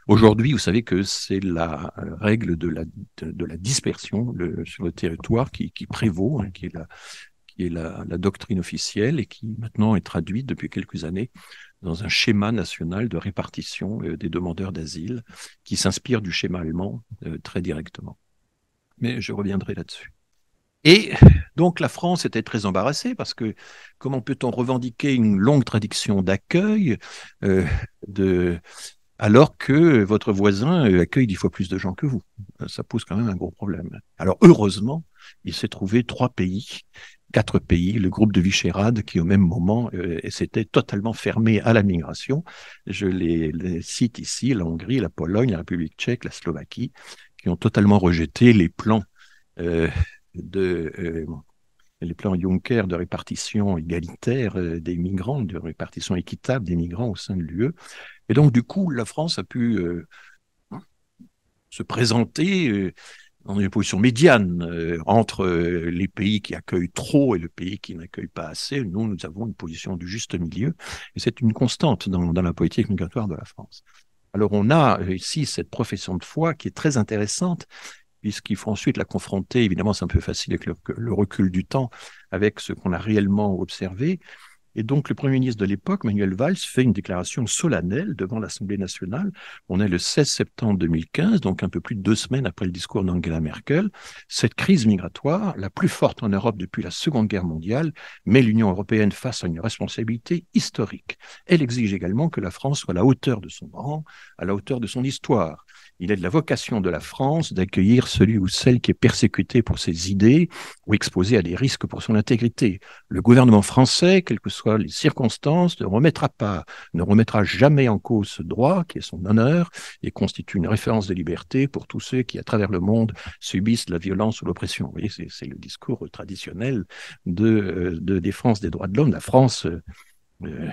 S4: Aujourd'hui, vous savez que c'est la règle de la, de, la dispersion le, sur le territoire qui, qui prévaut, hein, qui est la, qui est la, doctrine officielle et qui maintenant est traduite depuis quelques années dans un schéma national de répartition euh, des demandeurs d'asile qui s'inspire du schéma allemand euh, très directement. Mais je reviendrai là-dessus. Et donc la France était très embarrassée parce que comment peut-on revendiquer une longue tradition d'accueil euh, alors que votre voisin accueille dix fois plus de gens que vous. Ça pose quand même un gros problème. Alors heureusement, il s'est trouvé trois pays quatre pays, le groupe de Vichérade qui au même moment euh, s'était totalement fermé à la migration. Je les, cite ici, la Hongrie, la Pologne, la République tchèque, la Slovaquie, qui ont totalement rejeté les plans euh, de euh, les plans Juncker de répartition égalitaire des migrants, de répartition équitable des migrants au sein de l'UE. Et donc du coup, la France a pu se présenter dans une position médiane euh, entre euh, les pays qui accueillent trop et le pays qui n'accueille pas assez. Nous, nous avons une position du juste milieu, et c'est une constante dans, la politique migratoire de la France. Alors on a euh, ici cette profession de foi qui est très intéressante puisqu'il faut ensuite la confronter, évidemment c'est un peu facile avec le recul du temps, avec ce qu'on a réellement observé, et donc, le Premier ministre de l'époque, Manuel Valls, fait une déclaration solennelle devant l'Assemblée nationale. On est le 16 septembre 2015, donc un peu plus de deux semaines après le discours d'Angela Merkel. Cette crise migratoire, la plus forte en Europe depuis la Seconde Guerre mondiale, met l'Union européenne face à une responsabilité historique. Elle exige également que la France soit à la hauteur de son rang, à la hauteur de son histoire il est de la vocation de la France d'accueillir celui ou celle qui est persécuté pour ses idées ou exposé à des risques pour son intégrité. Le gouvernement français, quelles que soient les circonstances, ne remettra pas, ne remettra jamais en cause ce droit qui est son honneur et constitue une référence de liberté pour tous ceux qui, à travers le monde, subissent la violence ou l'oppression. Vous voyez, c'est le discours traditionnel de, euh, défense des droits de l'homme. La France euh, euh,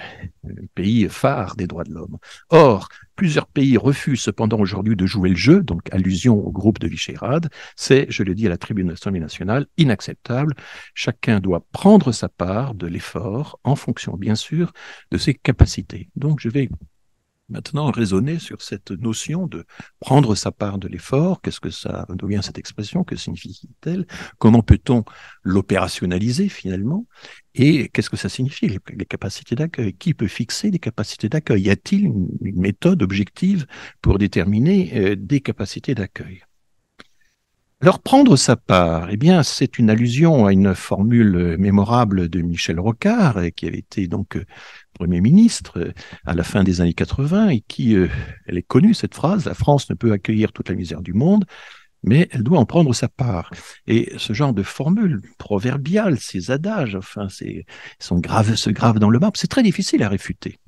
S4: euh, pays phare des droits de l'homme. Or, plusieurs pays refusent cependant aujourd'hui de jouer le jeu, donc allusion au groupe de Vichyrad, C'est, je le dis à la tribune de l'Assemblée nationale, inacceptable. Chacun doit prendre sa part de l'effort en fonction, bien sûr, de ses capacités. Donc, je vais maintenant raisonner sur cette notion de prendre sa part de l'effort. Qu'est-ce que ça, devient cette expression Que signifie-t-elle Comment peut-on l'opérationnaliser finalement Et qu'est-ce que ça signifie les, capacités d'accueil Qui peut fixer les capacités d'accueil Y a-t-il une, méthode objective pour déterminer euh, des capacités d'accueil alors prendre sa part, eh bien, c'est une allusion à une formule euh, mémorable de Michel Rocard euh, qui avait été donc Premier ministre euh, à la fin des années 80 et qui, euh, elle est connue cette phrase, la France ne peut accueillir toute la misère du monde, mais elle doit en prendre sa part. Et ce genre de formule proverbiale, ces adages, enfin, c'est, sont graves, se gravent dans le marbre, c'est très difficile à réfuter.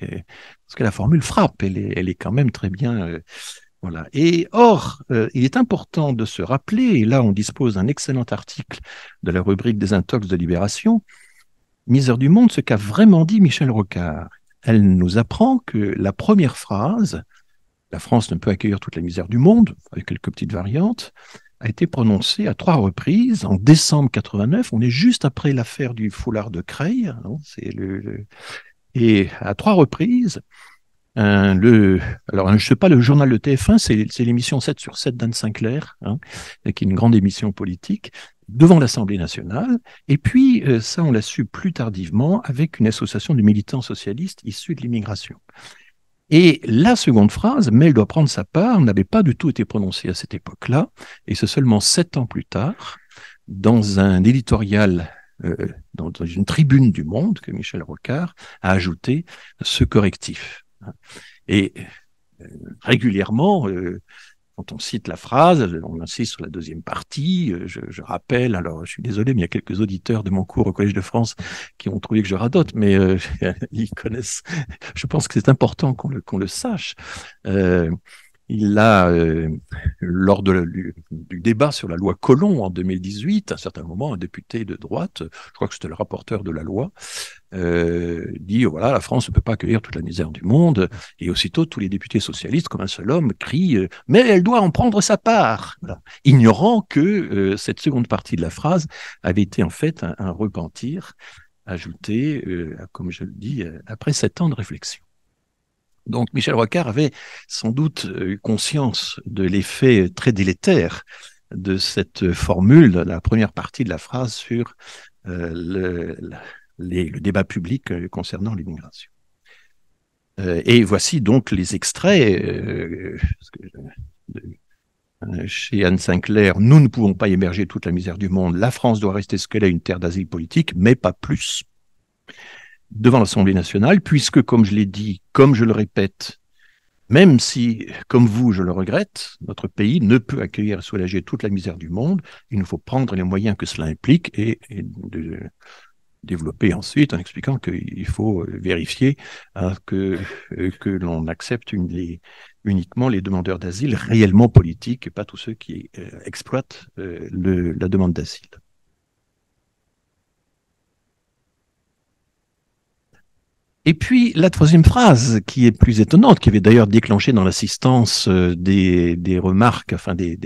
S4: parce que la formule frappe, elle est, elle est quand même très bien. Euh, voilà. Et or, il est important de se rappeler, et là on dispose d'un excellent article de la rubrique des intox de Libération, Misère du monde, ce qu'a vraiment dit Michel Rocard. Elle nous apprend que la première phrase, la France ne peut accueillir toute la misère du monde, avec quelques petites variantes, a été prononcée à trois reprises en décembre 89. On est juste après l'affaire du foulard de Creil. Hein, c'est le, Et à trois reprises, le, alors, je sais pas, le journal de TF1, c'est l'émission 7 sur 7 d'Anne Sinclair, hein, qui est une grande émission politique devant l'Assemblée nationale. Et puis, euh, ça, on l'a su plus tardivement avec une association de militants socialistes issus de l'immigration. Et la seconde phrase, mais elle doit prendre sa part, n'avait pas du tout été prononcée à cette époque-là. Et c'est seulement sept ans plus tard, dans un éditorial, euh, dans, une tribune du Monde, que Michel Rocard a ajouté ce correctif. Et euh, régulièrement, quand on cite la phrase, on insiste sur la deuxième partie. Euh, je, rappelle, alors je suis désolé, mais il y a quelques auditeurs de mon cours au Collège de France qui ont trouvé que je radote, mais euh, ils connaissent. Je pense que c'est important qu'on le, sache. Euh, il a, euh, lors du, débat sur la loi Colomb en 2018, à un certain moment, un député de droite, je crois que c'était le rapporteur de la loi, euh, dit voilà, la France ne peut pas accueillir toute la misère du monde. Et aussitôt, tous les députés socialistes, comme un seul homme, crient euh, mais elle doit en prendre sa part, ignorant que cette seconde partie de la phrase avait été en fait un repentir ajouté, comme je le dis, après sept ans de réflexion. Donc Michel Rocard avait sans doute euh, eu conscience de l'effet euh, très délétère de cette formule, la première partie de la phrase sur euh, le, débat public concernant l'immigration. et voici donc les extraits de, chez Anne Sinclair, nous ne pouvons pas héberger toute la misère du monde. La France doit rester ce qu'elle est, une terre d'asile politique, mais pas plus devant l'Assemblée nationale, puisque, comme je l'ai dit, comme je le répète, même si, comme vous, je le regrette, notre pays ne peut accueillir et soulager toute la misère du monde, il nous faut prendre les moyens que cela implique et, développer ensuite en expliquant qu'il faut vérifier hein, euh, que, l'on accepte uniquement les demandeurs d'asile réellement politiques et pas tous ceux qui euh, exploitent euh, la demande d'asile. Et puis la troisième phrase, qui est plus étonnante, qui avait d'ailleurs déclenché dans l'assistance euh, des, remarques, enfin des,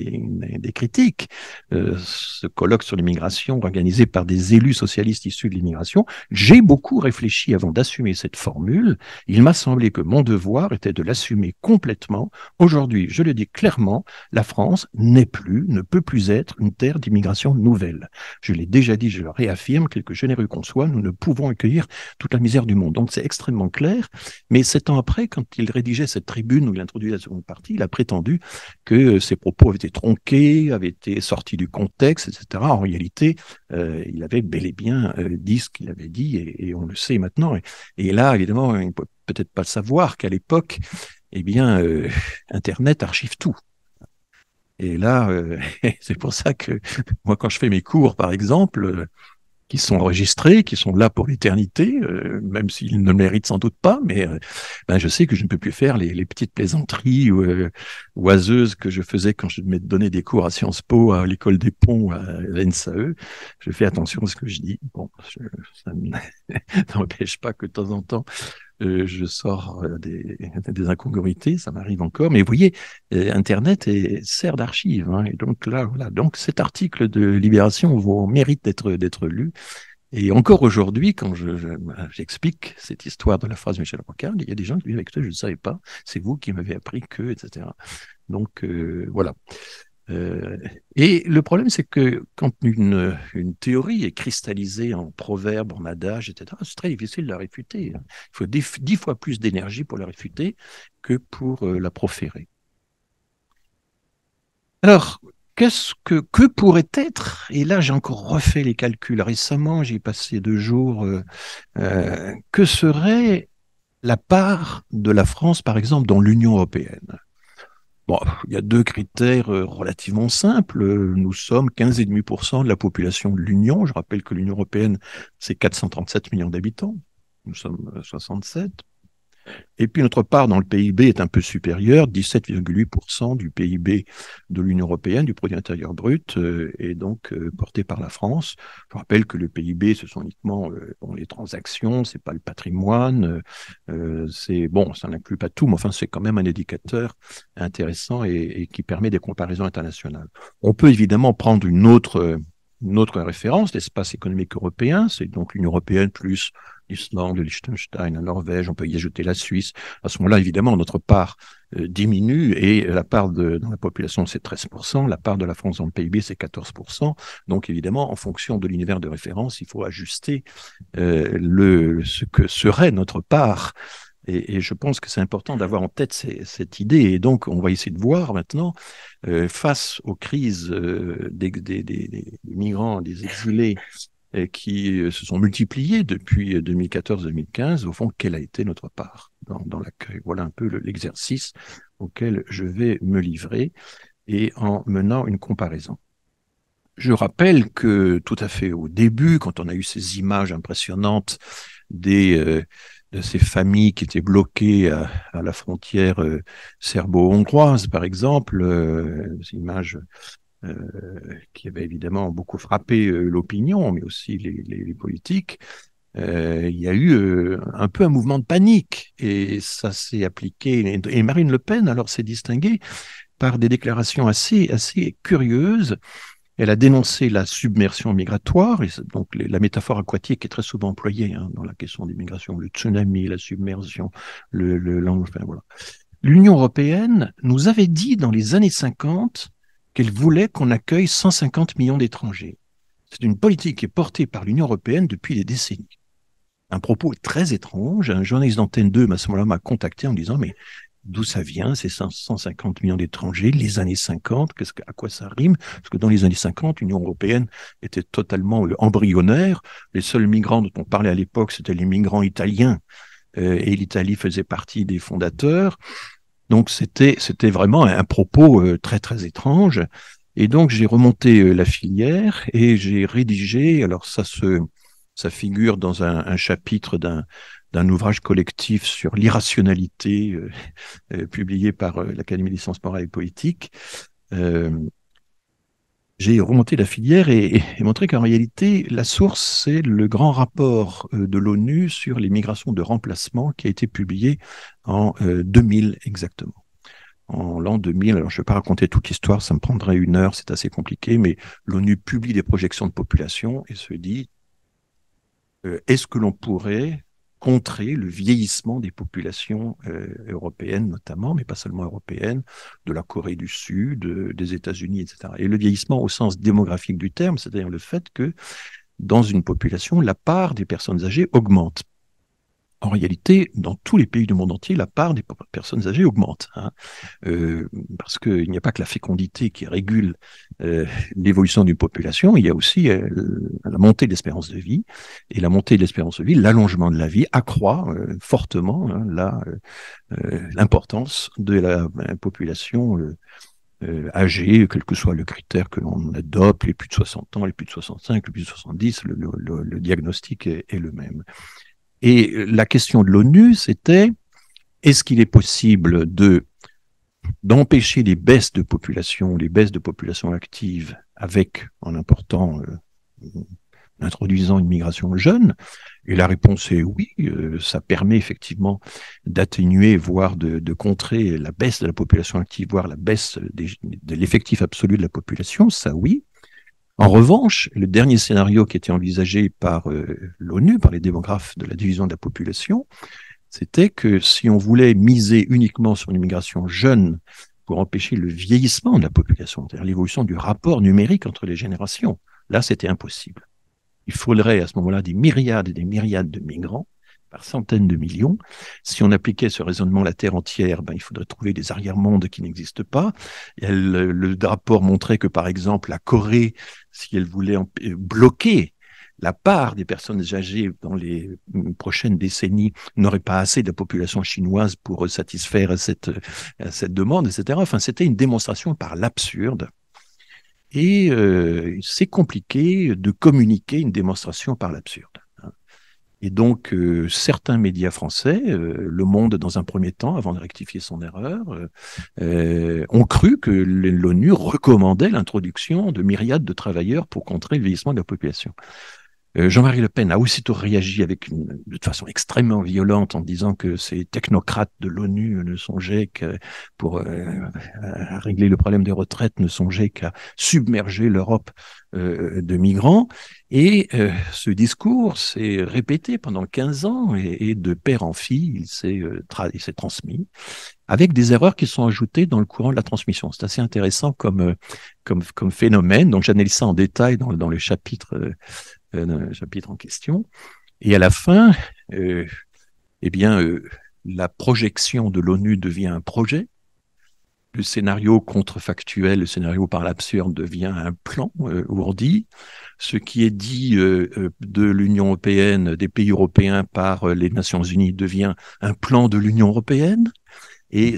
S4: critiques, euh, ce colloque sur l'immigration organisé par des élus socialistes issus de l'immigration, j'ai beaucoup réfléchi avant d'assumer cette formule. Il m'a semblé que mon devoir était de l'assumer complètement. Aujourd'hui, je le dis clairement, la France n'est plus, ne peut plus être une terre d'immigration nouvelle. Je l'ai déjà dit, je le réaffirme, quelque généreux qu'on soit, nous ne pouvons accueillir toute la misère du monde. Donc extrêmement clair. Mais sept ans après, quand il rédigeait cette tribune où il introduisait la seconde partie, il a prétendu que ses propos avaient été tronqués, avaient été sortis du contexte, etc. En réalité, euh, il avait bel et bien euh, dit ce qu'il avait dit, et, on le sait maintenant. Et, là, évidemment, il ne peut peut-être pas le savoir qu'à l'époque, eh bien, euh, Internet archive tout. Et là, c'est pour ça que moi, quand je fais mes cours, par exemple, qui sont enregistrés, qui sont là pour l'éternité, euh, même s'ils ne le méritent sans doute pas, mais euh, ben, je sais que je ne peux plus faire les, petites plaisanteries euh, oiseuses que je faisais quand je me donnais des cours à Sciences Po, à l'école des ponts, à l'ENSAE. Je fais attention à ce que je dis. Bon, je, ça n'empêche pas que de temps en temps, euh, je sors euh, des, incongruités, ça m'arrive encore. Mais vous voyez, euh, Internet est, sert d'archive. Hein. et donc là, voilà. Donc cet article de Libération vaut, mérite d'être d'être lu. Et encore aujourd'hui, quand j'explique je, cette histoire de la phrase Michel Rocard, il y a des gens qui disent, écoutez, je ne savais pas, c'est vous qui m'avez appris que, etc. Donc voilà. Euh, et le problème, c'est que quand une, une, théorie est cristallisée en proverbe, en adages, etc., c'est très difficile de la réfuter. Il faut dix, fois plus d'énergie pour la réfuter que pour euh, la proférer. Alors, qu'est-ce que, que pourrait être Et là, j'ai encore refait les calculs récemment, j'ai passé deux jours. Euh, que serait la part de la France, par exemple, dans l'Union européenne Bon, il y a deux critères euh, relativement simples. Nous sommes 15,5% de la population de l'Union. Je rappelle que l'Union européenne, c'est 437 millions d'habitants. Nous sommes 67. Euh, et puis notre part dans le PIB est un peu supérieure, 17,8% du PIB de l'Union européenne, du produit intérieur brut, euh, et est donc euh, porté par la France. Je rappelle que le PIB, ce sont uniquement euh, les transactions, c'est pas le patrimoine, c'est bon, ça n'inclut pas tout, mais enfin c'est quand même un indicateur intéressant et, et, qui permet des comparaisons internationales. On peut évidemment prendre une autre une autre référence, l'espace économique européen, c'est donc l'Union européenne plus l'Islande, de Liechtenstein, la Norvège, on peut y ajouter la Suisse. À ce moment-là, évidemment, notre part euh, diminue et la part de, dans la population, c'est 13%, la part de la France dans le PIB, c'est 14%. Donc, évidemment, en fonction de l'univers de référence, il faut ajuster euh, le, ce que serait notre part. Et, je pense que c'est important d'avoir en tête cette idée. Et donc, on va essayer de voir maintenant, euh, face aux crises des, des, des, des migrants, des exilés, et qui euh, se sont multipliés depuis 2014-2015, euh, au fond, quelle a été notre part dans, l'accueil Voilà un peu l'exercice auquel je vais me livrer et en menant une comparaison. Je rappelle que tout à fait au début, quand on a eu ces images impressionnantes des, euh, de ces familles qui étaient bloquées à, la frontière serbo-hongroise, par exemple, ces images euh, qui avait évidemment beaucoup frappé euh, l'opinion, mais aussi les, politiques, euh, il y a eu un peu un mouvement de panique et ça s'est appliqué. Et Marine Le Pen, alors, s'est distinguée par des déclarations assez, assez curieuses. Elle a dénoncé la submersion migratoire, et donc la métaphore aquatique est très souvent employée hein, dans la question des migrations, le tsunami, la submersion, le, voilà. L'Union européenne nous avait dit dans les années 50 qu'elle voulait qu'on accueille 150 millions d'étrangers. C'est une politique qui est portée par l'Union européenne depuis des décennies. Un propos très étrange. Un journaliste d'Antenne 2, à ce moment-là, m'a contacté en disant, mais d'où ça vient, ces 150 millions d'étrangers, les années 50, qu'est-ce à quoi ça rime Parce que dans les années 50, l'Union européenne était totalement embryonnaire. Les seuls migrants dont on parlait à l'époque, c'était les migrants italiens. Euh, et l'Italie faisait partie des fondateurs. Donc c'était c'était vraiment un propos euh, très très étrange. Et donc j'ai remonté euh, la filière et j'ai rédigé. Alors ça se ça figure dans un, chapitre d'un d'un ouvrage collectif sur l'irrationalité euh, publié par l'Académie des sciences morales et politiques j'ai remonté la filière et, montré qu'en réalité, la source, c'est le grand rapport euh, de l'ONU sur les migrations de remplacement qui a été publié en 2000 euh, exactement en l'an 2000. Alors, je ne vais pas raconter toute l'histoire, ça me prendrait une heure, c'est assez compliqué, mais l'ONU publie des projections de population et se dit, euh, est-ce que l'on pourrait contrer le vieillissement des populations euh, européennes notamment, mais pas seulement européennes, de la Corée du Sud, des États-Unis, etc. Et le vieillissement au sens démographique du terme, c'est-à-dire le fait que dans une population, la part des personnes âgées augmente en réalité, dans tous les pays du monde entier, la part des personnes âgées augmente. Hein. Euh, parce qu'il n'y a pas que la fécondité qui régule euh, l'évolution d'une population, il y a aussi euh, la montée de l'espérance de vie. Et la montée de l'espérance de vie, l'allongement de la vie accroît fortement hein, l'importance de la, population âgée, quel que soit le critère que l'on adopte, les plus de 60 ans, les plus de 65, les plus de 70, le, diagnostic est, le même. Et la question de l'ONU, c'était est-ce qu'il est possible d'empêcher les baisses de population, les baisses de population active, avec en important, euh, introduisant une migration jeune Et la réponse est oui, euh, ça permet effectivement d'atténuer, voire de, contrer la baisse de la population active, voire la baisse de l'effectif absolu de la population, ça oui. En revanche, le dernier scénario qui était envisagé par euh, l'ONU, par les démographes de la division de la population, c'était que si on voulait miser uniquement sur l'immigration jeune pour empêcher le vieillissement de la population, c'est-à-dire l'évolution du rapport numérique entre les générations, là c'était impossible. Il faudrait à ce moment-là des myriades et des myriades de migrants par centaines de millions. Si on appliquait ce raisonnement à la Terre entière, ben, il faudrait trouver des arrière-mondes qui n'existent pas. le rapport montrait que, par exemple, la Corée, si elle voulait euh, bloquer la part des personnes âgées dans les hum, prochaines décennies n'aurait pas assez de population chinoise pour satisfaire cette, euh, cette demande, etc. Enfin, c'était une démonstration par l'absurde. Et euh, c'est compliqué de communiquer une démonstration par l'absurde. Et donc, euh, certains médias français, euh, Le Monde dans un premier temps, avant de rectifier son erreur, euh, ont cru que l'ONU recommandait l'introduction de myriades de travailleurs pour contrer le vieillissement de la population. Euh, Jean-Marie Le Pen a aussitôt réagi avec une, de façon extrêmement violente en disant que ces technocrates de l'ONU ne songeaient que pour euh, régler le problème des retraites, ne songeaient qu'à submerger l'Europe euh, de migrants. Et ce discours s'est répété pendant 15 ans et, de père en fille, il s'est s'est transmis avec des erreurs qui sont ajoutées dans le courant de la transmission. C'est assez intéressant comme, comme, comme phénomène. Donc j'analyse ça en détail dans, dans le chapitre chapitre en question. Et à la fin, euh, eh bien, euh, la projection de l'ONU devient un projet. Le scénario contrefactuel, le scénario par l'absurde devient un plan euh, ourdi. Ce qui est dit de l'Union européenne, des pays européens par les Nations unies devient un plan de l'Union européenne. Et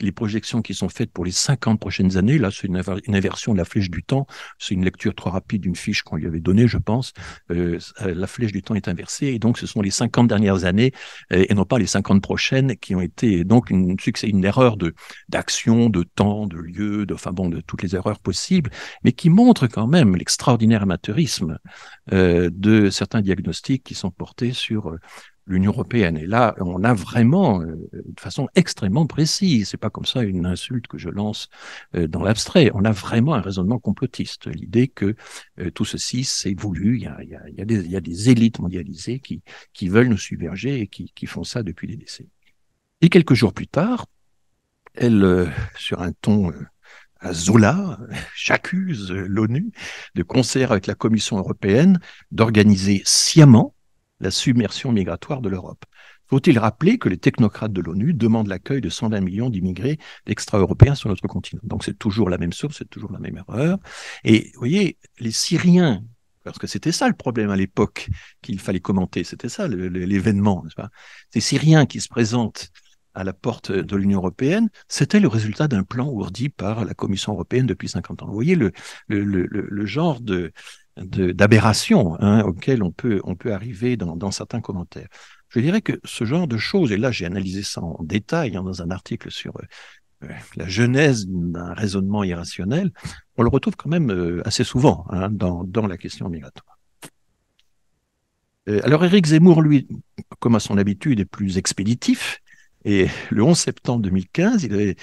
S4: les projections qui sont faites pour les 50 prochaines années, là, c'est une, inversion de la flèche du temps. C'est une lecture trop rapide d'une fiche qu'on lui avait donnée, je pense. Euh, euh, la flèche du temps est inversée. Et donc, ce sont les 50 dernières années euh, et non pas les 50 prochaines qui ont été donc une, succès, une erreur de, d'action, de temps, de lieu, de, enfin bon, de toutes les erreurs possibles, mais qui montre quand même l'extraordinaire amateurisme euh, de certains diagnostics qui sont portés sur euh, l'Union européenne. est là, on a vraiment, euh, de façon extrêmement précise, c'est pas comme ça une insulte que je lance euh, dans l'abstrait, on a vraiment un raisonnement complotiste. L'idée que euh, tout ceci, s'est voulu, il y a, il, y a, des, élites mondialisées qui, qui veulent nous submerger et qui, qui font ça depuis des décennies. Et quelques jours plus tard, elle, sur un ton à Zola, j'accuse l'ONU, de concert avec la Commission européenne, d'organiser sciemment la submersion migratoire de l'Europe. Faut-il rappeler que les technocrates de l'ONU demandent l'accueil de 120 millions d'immigrés extra-européens sur notre continent Donc c'est toujours la même source, c'est toujours la même erreur. Et vous voyez, les Syriens, parce que c'était ça le problème à l'époque qu'il fallait commenter, c'était ça l'événement, nest Ces Syriens qui se présentent à la porte de l'Union européenne, c'était le résultat d'un plan ourdi par la Commission européenne depuis 50 ans. Vous voyez le, le genre de, d'aberrations hein, auxquelles on peut, on peut arriver dans, certains commentaires. Je dirais que ce genre de choses, et là j'ai analysé ça en détail hein, dans un article sur euh, la genèse d'un raisonnement irrationnel, on le retrouve quand même euh, assez souvent hein, dans, la question migratoire. Euh, alors Éric Zemmour, lui, comme à son habitude, est plus expéditif. Et le 11 septembre 2015, il avait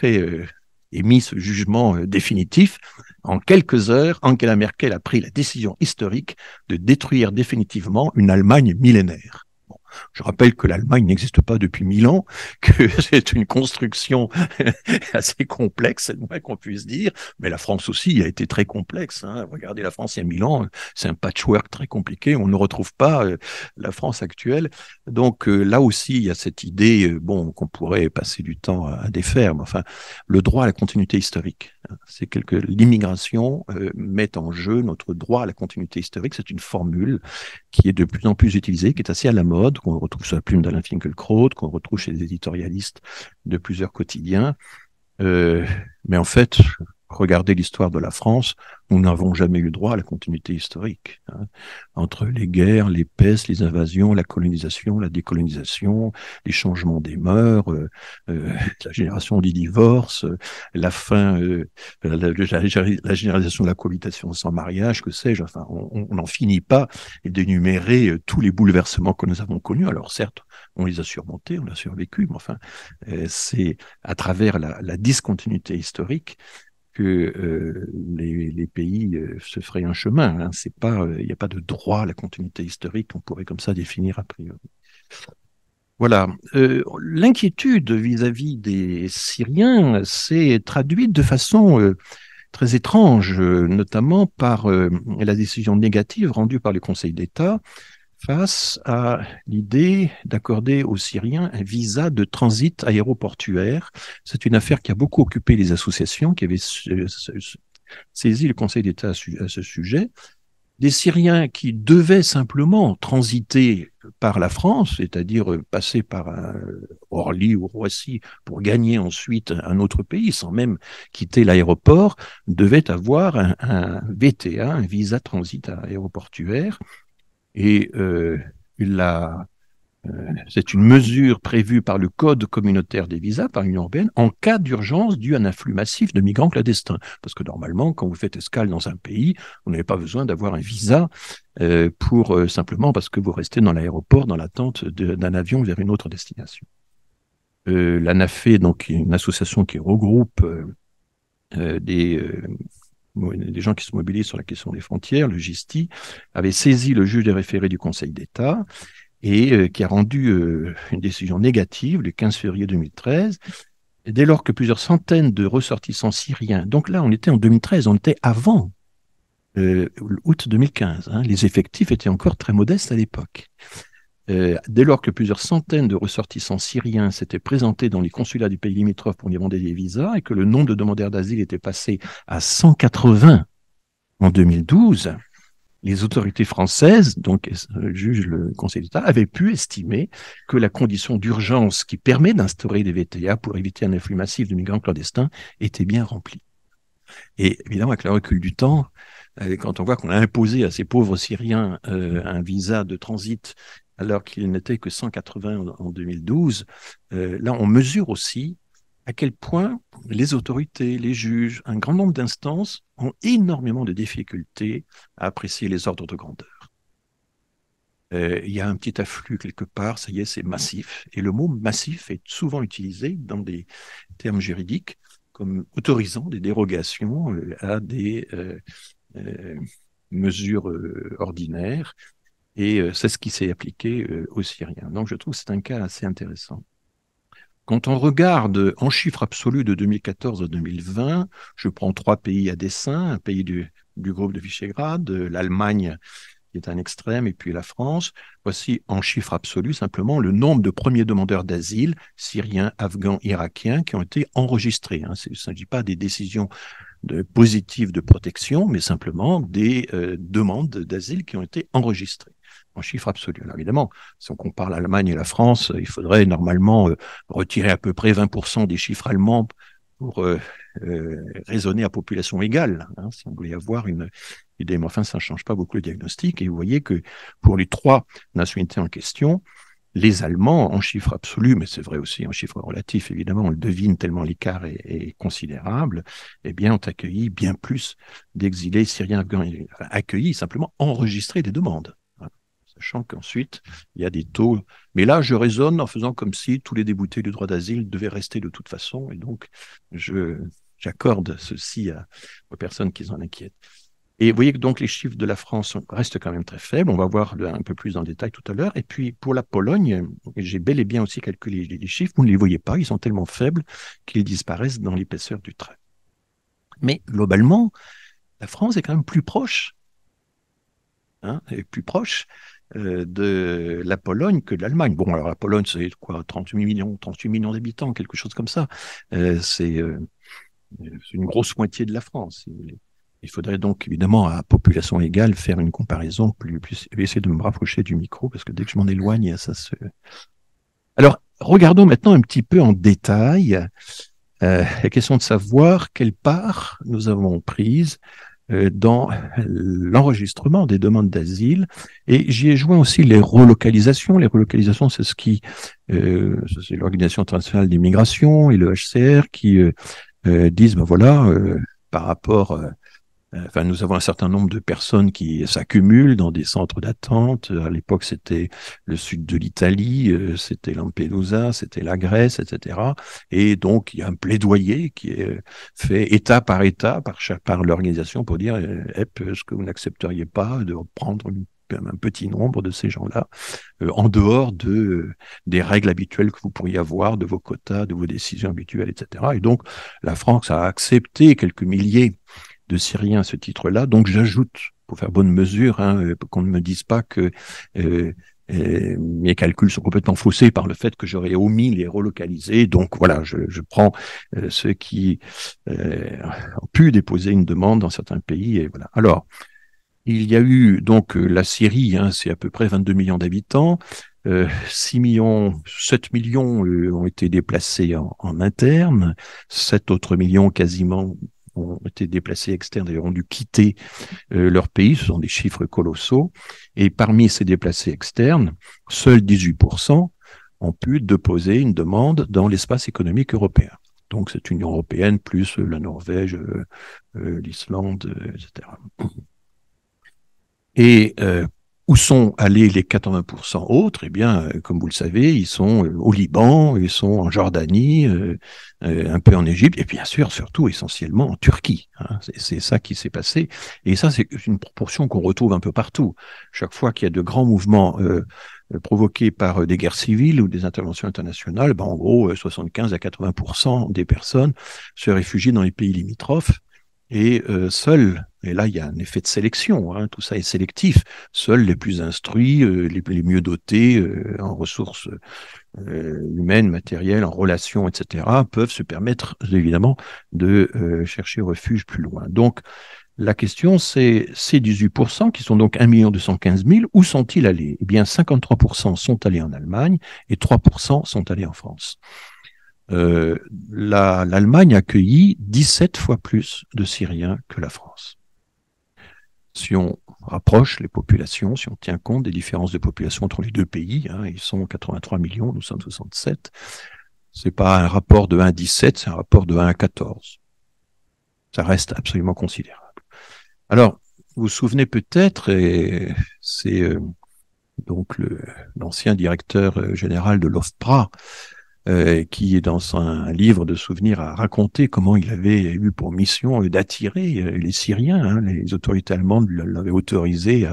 S4: fait émis ce jugement définitif en quelques heures, Angela Merkel a pris la décision historique de détruire définitivement une Allemagne millénaire. Je rappelle que l'Allemagne n'existe pas depuis mille ans, que c'est une construction assez complexe, c'est le moins qu'on puisse dire, mais la France aussi a été très complexe. Hein. Regardez la France il y a mille ans, c'est un patchwork très compliqué, on ne retrouve pas euh, la France actuelle. Donc euh, là aussi, il y a cette idée, euh, bon, qu'on pourrait passer du temps à défaire, enfin, le droit à la continuité historique, hein. c'est quelque l'immigration met en jeu notre droit à la continuité historique, c'est une formule qui est de plus en plus utilisée, qui est assez à la mode, qu'on retrouve sur la plume d'Alain Finkielkraut, qu'on retrouve chez les éditorialistes de plusieurs quotidiens. Euh, mais en fait, Regardez l'histoire de la France, nous n'avons jamais eu droit à la continuité historique. Hein. Entre les guerres, les pestes, les invasions, la colonisation, la décolonisation, les changements des mœurs, euh, euh, la génération du divorce, euh, la fin, la, la, généralisation de la cohabitation sans mariage, que sais-je, enfin, on n'en finit pas d'énumérer tous les bouleversements que nous avons connus. Alors certes, on les a surmontés, on a survécu, mais enfin, c'est à travers la, la discontinuité historique que euh, les, pays euh, se feraient un chemin. Hein. C'est pas, euh, il n'y a pas de droit à la continuité historique on pourrait comme ça définir a priori. Voilà. L'inquiétude vis-à-vis des Syriens s'est traduite de façon très étrange, notamment par la décision négative rendue par le Conseil d'État face à l'idée d'accorder aux Syriens un visa de transit aéroportuaire. C'est une affaire qui a beaucoup occupé les associations, qui avaient euh, saisi le Conseil d'État à ce sujet. Des Syriens qui devaient simplement transiter par la France, c'est-à-dire passer par Orly ou Roissy pour gagner ensuite un autre pays sans même quitter l'aéroport, devaient avoir un, VTA, un visa transit aéroportuaire, et euh, euh, c'est une mesure prévue par le Code communautaire des visas, par l'Union européenne, en cas d'urgence due à un afflux massif de migrants clandestins. Parce que normalement, quand vous faites escale dans un pays, vous n'avez pas besoin d'avoir un visa euh, pour euh, simplement parce que vous restez dans l'aéroport dans l'attente d'un avion vers une autre destination. L'ANAFE, donc une association qui regroupe des des gens qui se mobilisent sur la question des frontières, le GISTI, avait saisi le juge des référés du Conseil d'État et euh, qui a rendu euh, une décision négative le 15 février 2013, dès lors que plusieurs centaines de ressortissants syriens, donc là on était en 2013, on était avant euh, août 2015, hein, les effectifs étaient encore très modestes à l'époque. Euh, dès lors que plusieurs centaines de ressortissants syriens s'étaient présentés dans les consulats du pays limitrophe pour demander des visas et que le nombre de demandeurs d'asile était passé à 180 en 2012, les autorités françaises, donc euh, juge le Conseil d'État, avaient pu estimer que la condition d'urgence qui permet d'instaurer des VTA pour éviter un afflux massif de migrants clandestins était bien remplie. Et évidemment, avec le recul du temps, euh, quand on voit qu'on a imposé à ces pauvres Syriens un visa de transit alors qu'il n'était que 180 en 2012, euh, là on mesure aussi à quel point les autorités, les juges, un grand nombre d'instances ont énormément de difficultés à apprécier les ordres de grandeur. Euh, il y a un petit afflux quelque part, ça y est, c'est massif. Et le mot massif est souvent utilisé dans des termes juridiques comme autorisant des dérogations euh, à des mesures ordinaires et euh, c'est ce qui s'est appliqué euh, aux Syriens. Donc je trouve que c'est un cas assez intéressant. Quand on regarde en chiffres absolus de 2014 à 2020, je prends trois pays à dessein, un pays du, groupe de Visegrad, euh, l'Allemagne qui est un extrême, et puis la France. Voici en chiffres absolus simplement le nombre de premiers demandeurs d'asile, syriens, afghans, irakiens, qui ont été enregistrés. Hein. Il ne s'agit pas des décisions positives de protection, mais simplement des demandes d'asile qui ont été enregistrées en chiffre absolu. Alors évidemment, si on compare l'Allemagne et la France, il faudrait normalement euh, retirer à peu près 20% des chiffres allemands pour euh, euh, raisonner à population égale, hein, si on voulait avoir une idée. Mais enfin, ça ne change pas beaucoup le diagnostic. Et vous voyez que pour les trois nationalités en question, les Allemands, en chiffre absolu, mais c'est vrai aussi en chiffre relatif, évidemment, on le devine tellement l'écart est, considérable, eh bien, ont accueilli bien plus d'exilés syriens, afghans, accueillis, simplement enregistré des demandes sachant qu'ensuite, il y a des taux. Mais là, je raisonne en faisant comme si tous les déboutés du droit d'asile devaient rester de toute façon, et donc j'accorde ceci aux personnes qui s'en inquiètent. Et vous voyez que donc les chiffres de la France restent quand même très faibles. On va voir un peu plus en détail tout à l'heure. Et puis pour la Pologne, j'ai bel et bien aussi calculé les chiffres. Vous ne les voyez pas, ils sont tellement faibles qu'ils disparaissent dans l'épaisseur du trait. Mais globalement, la France est quand même plus proche, hein, est plus proche euh, de la Pologne que de l'Allemagne. Bon, alors la Pologne, c'est quoi, 38 millions, 38 millions d'habitants, quelque chose comme ça. Euh, euh, c'est une grosse moitié de la France, Il faudrait donc évidemment à population égale faire une comparaison, plus, plus essayer de me rapprocher du micro parce que dès que je m'en éloigne, ça se. Alors regardons maintenant un petit peu en détail la question de savoir quelle part nous avons prise euh, dans l'enregistrement des demandes d'asile. Et j'y ai joint aussi les relocalisations. Les relocalisations, c'est ce qui, euh, c'est l'Organisation internationale des migrations et le HCR qui euh, euh, disent, ben voilà, euh, par rapport euh, enfin, nous avons un certain nombre de personnes qui s'accumulent dans des centres d'attente. À l'époque, c'était le sud de l'Italie, euh, c'était Lampedusa, c'était la Grèce, etc. Et donc, il y a un plaidoyer qui est fait état par état, par, par l'organisation, pour dire, euh, est-ce que vous n'accepteriez pas de prendre un petit nombre de ces gens-là, en dehors de, des règles habituelles que vous pourriez avoir, de vos quotas, de vos décisions habituelles, etc. Et donc, la France a accepté quelques milliers de Syriens hein, à ce titre-là. Donc j'ajoute, pour faire bonne mesure, hein, euh, qu'on ne me dise pas que euh, euh, mes calculs sont complètement faussés par le fait que j'aurais omis les relocaliser. Donc voilà, je, prends ceux qui ont pu déposer une demande dans certains pays. Et voilà. Alors, il y a eu donc la Syrie, hein, c'est à peu près 22 millions d'habitants. 6 millions, 7 millions ont été déplacés en, en, interne, 7 autres millions quasiment ont été déplacés externes et ont dû quitter euh, leur pays. Ce sont des chiffres colossaux. Et parmi ces déplacés externes, seuls 18% ont pu déposer une demande dans l'espace économique européen. Donc cette Union européenne plus euh, la Norvège, euh, l'Islande, etc. Et où sont allés les 80% autres Eh bien, euh, comme vous le savez, ils sont euh, au Liban, ils sont en Jordanie, euh, un peu en Égypte, et bien sûr, surtout essentiellement en Turquie. Hein. C'est ça qui s'est passé. Et ça, c'est une proportion qu'on retrouve un peu partout. Chaque fois qu'il y a de grands mouvements provoqués par des guerres civiles ou des interventions internationales, ben, en gros, 75 à 80% des personnes se réfugient dans les pays limitrophes, et seuls et là, il y a un effet de sélection. Hein. Tout ça est sélectif. Seuls les plus instruits, euh, les, mieux dotés euh, en ressources euh, humaines, matérielles, en relations, etc., peuvent se permettre, évidemment, de chercher refuge plus loin. Donc, la question, c'est ces 18%, qui sont donc 1 215 000, où sont-ils allés Eh bien, 53% sont allés en Allemagne et 3% sont allés en France. L'Allemagne accueillit a accueilli 17 fois plus de Syriens que la France si on rapproche les populations, si on tient compte des différences de population entre les deux pays, hein, ils sont 83 millions, nous sommes 67, c'est pas un rapport de 1,17, c'est un rapport de 1,14. Ça reste absolument considérable. Alors, vous vous souvenez peut-être, et c'est euh, donc l'ancien directeur euh, général de l'OFPRA, euh, qui, dans un livre de souvenirs, a raconté comment il avait eu pour mission euh, d'attirer euh, les Syriens. Hein, les autorités allemandes l'avaient autorisé,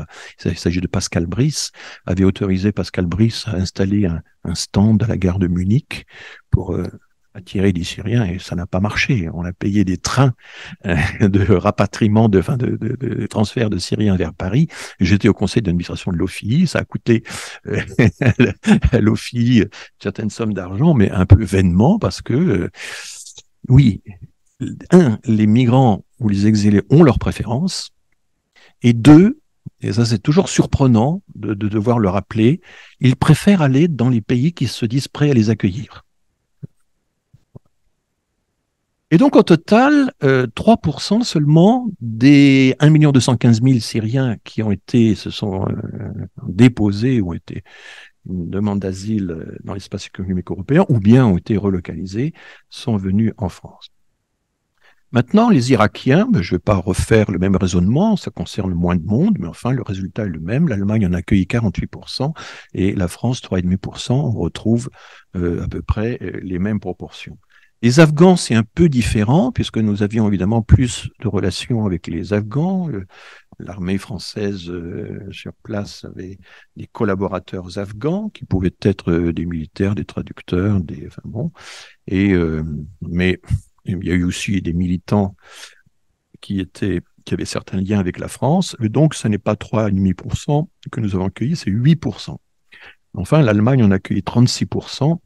S4: il s'agit de Pascal Brice, avait autorisé Pascal Brice à installer un, stand à la gare de Munich pour attirer des Syriens et ça n'a pas marché. On a payé des trains euh, de rapatriement, de, de, transfert de Syriens vers Paris. J'étais au conseil d'administration de l'OFI, ça a coûté à euh, l'OFI une certaine d'argent, mais un peu vainement parce que, euh, oui, un, les migrants ou les exilés ont leurs préférences, et deux, et ça c'est toujours surprenant de, de devoir le rappeler, ils préfèrent aller dans les pays qui se disent prêts à les accueillir. Et donc au total, euh, 3% seulement des 1 215 000 Syriens qui ont été, se sont euh, déposés ou ont été une demande d'asile euh, dans l'espace économique européen, ou bien ont été relocalisés, sont venus en France. Maintenant, les Irakiens, ben, je ne vais pas refaire le même raisonnement, ça concerne moins de monde, mais enfin, le résultat est le même. L'Allemagne en a accueilli 48% et la France 3,5%. On retrouve euh, à peu près les mêmes proportions. Les Afghans, c'est un peu différent, puisque nous avions évidemment plus de relations avec les Afghans. L'armée française euh, sur place avait des collaborateurs afghans qui pouvaient être euh, des militaires, des traducteurs, des. Enfin bon. Et, euh, mais il y a eu aussi des militants qui étaient qui avaient certains liens avec la France. donc, ce n'est pas 3,5% que nous avons accueillis, c'est 8%. Enfin, l'Allemagne en a accueilli 36%,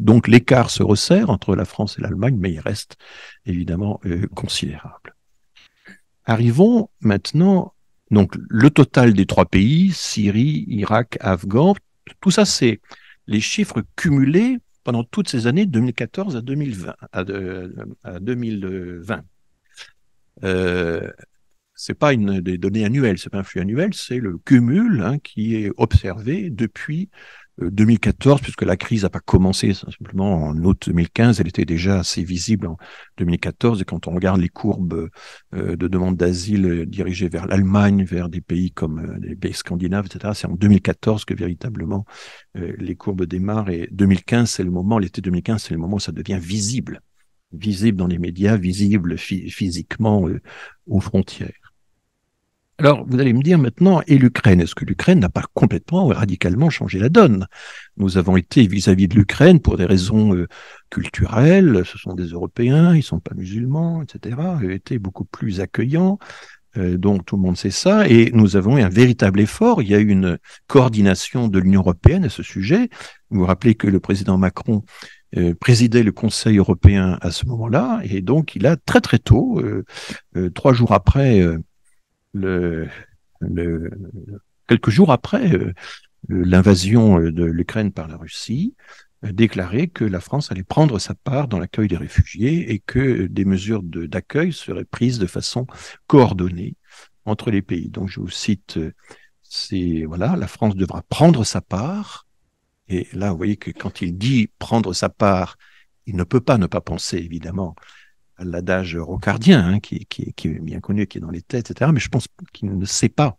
S4: donc l'écart se resserre entre la France et l'Allemagne, mais il reste évidemment euh, considérable. Arrivons maintenant, donc le total des trois pays, Syrie, Irak, Afghan, tout ça c'est les chiffres cumulés pendant toutes ces années 2014 à 2020. À, n'est 2020. Euh, c'est pas une des données annuelles, c'est pas un flux annuel, c'est le cumul hein, qui est observé depuis 2014, euh, puisque la crise n'a pas commencé simplement en août 2015, elle était déjà assez visible en 2014. Et quand on regarde les courbes euh, de demande d'asile euh, dirigées vers l'Allemagne, vers des pays comme les pays scandinaves, etc., c'est en 2014 que véritablement les courbes démarrent. Et 2015, c'est le moment, l'été 2015, c'est le moment où ça devient visible visible dans les médias, visible physiquement aux frontières. Alors, vous allez me dire maintenant, et l'Ukraine Est-ce que l'Ukraine n'a pas complètement ou radicalement changé la donne Nous avons été vis-à-vis de l'Ukraine pour des raisons euh, culturelles, ce sont des Européens, ils sont pas musulmans, etc., été beaucoup plus accueillants, euh, donc tout le monde sait ça, et nous avons eu un véritable effort, il y a eu une coordination de l'Union européenne à ce sujet. Vous vous rappelez que le président Macron euh, présidait le Conseil européen à ce moment-là, et donc il a très très tôt, trois jours après le, le, quelques jours après euh, l'invasion euh, de l'Ukraine par la Russie, euh, déclaré que la France allait prendre sa part dans l'accueil des réfugiés et que des mesures d'accueil seraient prises de façon coordonnée entre les pays. Donc je vous cite, c'est voilà, la France devra prendre sa part. Et là, vous voyez que quand il dit prendre sa part, il ne peut pas ne pas penser évidemment l'adage rocardien hein, qui, est bien connu, qui est dans les têtes, etc. Mais je pense qu'il ne sait pas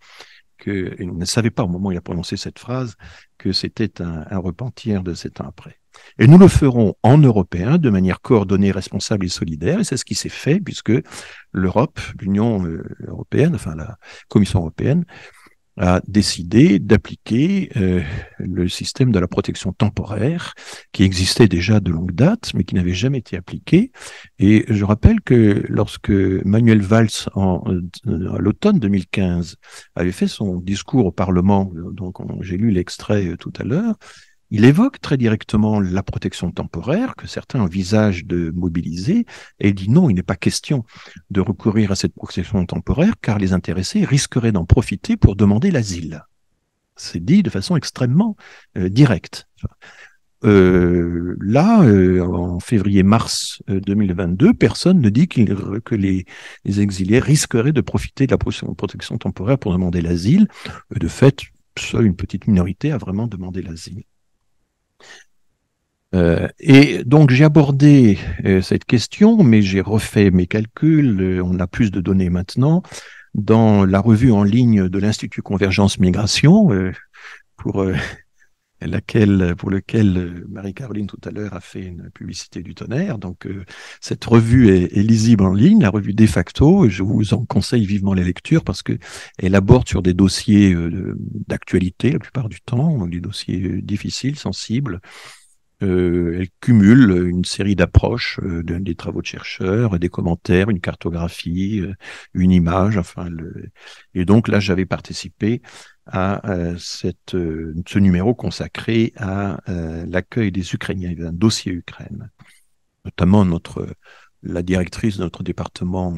S4: que, il ne savait pas au moment où il a prononcé cette phrase que c'était un, un repentir de sept ans après. Et nous le ferons en européen de manière coordonnée, responsable et solidaire. Et c'est ce qui s'est fait puisque l'Europe, l'Union euh, européenne, enfin la Commission européenne, a décidé d'appliquer euh, le système de la protection temporaire qui existait déjà de longue date mais qui n'avait jamais été appliqué. Et je rappelle que lorsque Manuel Valls, en, euh, à l'automne 2015, avait fait son discours au Parlement, donc j'ai lu l'extrait euh, tout à l'heure, il évoque très directement la protection temporaire que certains envisagent de mobiliser et dit non, il n'est pas question de recourir à cette protection temporaire car les intéressés risqueraient d'en profiter pour demander l'asile. C'est dit de façon extrêmement euh, directe. Euh, là, euh, en février-mars 2022, personne ne dit que les, les, exilés risqueraient de profiter de la protection temporaire pour demander l'asile. De fait, seule une petite minorité a vraiment demandé l'asile. Euh, et donc j'ai abordé euh, cette question, mais j'ai refait mes calculs, euh, on a plus de données maintenant, dans la revue en ligne de l'Institut Convergence Migration, pour, laquelle, pour lequel Marie-Caroline tout à l'heure a fait une publicité du tonnerre. Donc cette revue est, lisible en ligne, la revue de facto, je vous en conseille vivement la lecture parce que elle aborde sur des dossiers d'actualité la plupart du temps, des dossiers difficiles, sensibles euh, elle cumule une série d'approches, euh, des travaux de chercheurs, des commentaires, une cartographie, euh, une image, enfin. Le... Et donc là, j'avais participé à cette, ce numéro consacré à l'accueil des Ukrainiens, un dossier Ukraine, notamment notre la directrice de notre département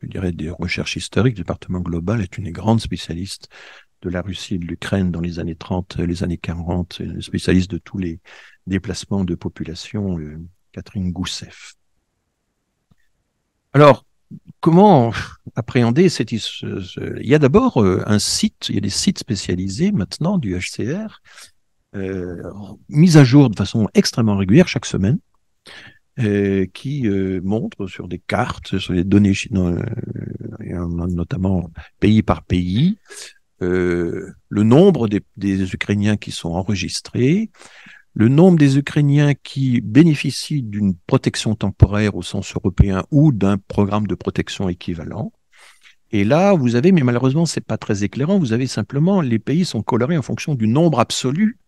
S4: je dirais, des recherches historiques, département global, est une grande spécialiste de la Russie et de l'Ukraine dans les années 30, euh, les années 40, euh, spécialiste de tous les déplacements de population, euh, Catherine Gousseff. Alors, comment appréhender cette Il y a d'abord un site, il y a des sites spécialisés maintenant du HCR, mis à jour de façon extrêmement régulière chaque semaine, qui montre sur des cartes, sur des données notamment pays par pays, le nombre des, des, Ukrainiens qui sont enregistrés, le nombre des Ukrainiens qui bénéficient d'une protection temporaire au sens européen ou d'un programme de protection équivalent. Et là, vous avez, mais malheureusement, c'est pas très éclairant, vous avez simplement, les pays sont colorés en fonction du nombre absolu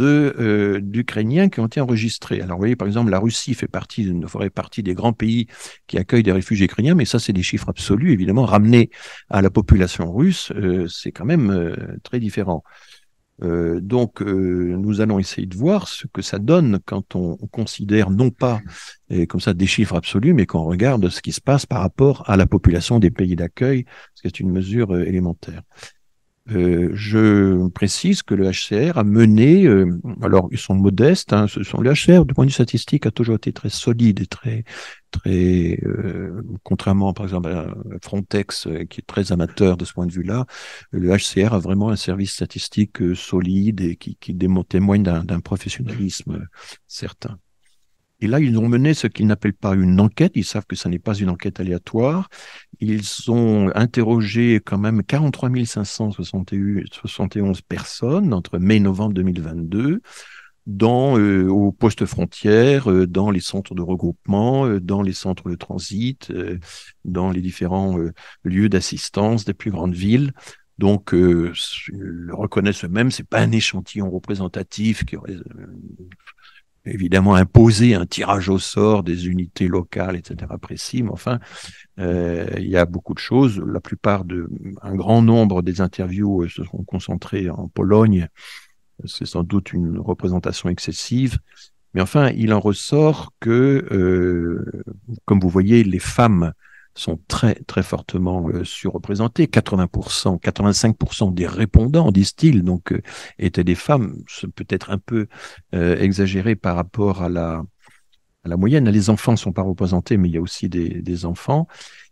S4: euh, d'Ukrainiens qui ont été enregistrés. Alors, vous voyez, par exemple, la Russie fait partie, ferait partie des grands pays qui accueillent des réfugiés ukrainiens, mais ça, c'est des chiffres absolus. Évidemment, ramenés à la population russe, euh, c'est quand même euh, très différent. donc, nous allons essayer de voir ce que ça donne quand on, considère non pas comme ça des chiffres absolus, mais qu'on regarde ce qui se passe par rapport à la population des pays d'accueil, parce que c'est une mesure élémentaire. Euh, je précise que le HCR a mené, euh, alors ils sont modestes, hein, ce sont, le HCR du point de vue statistique a toujours été très solide et très, très euh, contrairement par exemple à Frontex qui est très amateur de ce point de vue-là, le HCR a vraiment un service statistique solide et qui, qui témoigne d'un professionnalisme certain. Et là, ils ont mené ce qu'ils n'appellent pas une enquête. Ils savent que ce n'est pas une enquête aléatoire. Ils ont interrogé quand même 43 571 personnes entre mai et novembre 2022 dans, euh, aux postes frontières, euh, dans les centres de regroupement, euh, dans les centres de transit, dans les différents lieux d'assistance des plus grandes villes. Donc, le reconnaissent eux-mêmes, c'est pas un échantillon représentatif qui aurait évidemment imposer un tirage au sort des unités locales, etc. précis, mais enfin, euh, il y a beaucoup de choses. La plupart de, un grand nombre des interviews euh, se sont concentrées en Pologne. C'est sans doute une représentation excessive. Mais enfin, il en ressort que, euh, comme vous voyez, les femmes sont très très fortement euh, surreprésentés. 80%, 85% des répondants, disent-ils, donc euh, étaient des femmes. C'est peut-être un peu euh, exagéré par rapport à la la moyenne. Les enfants ne sont pas représentés, mais il y a aussi des, enfants.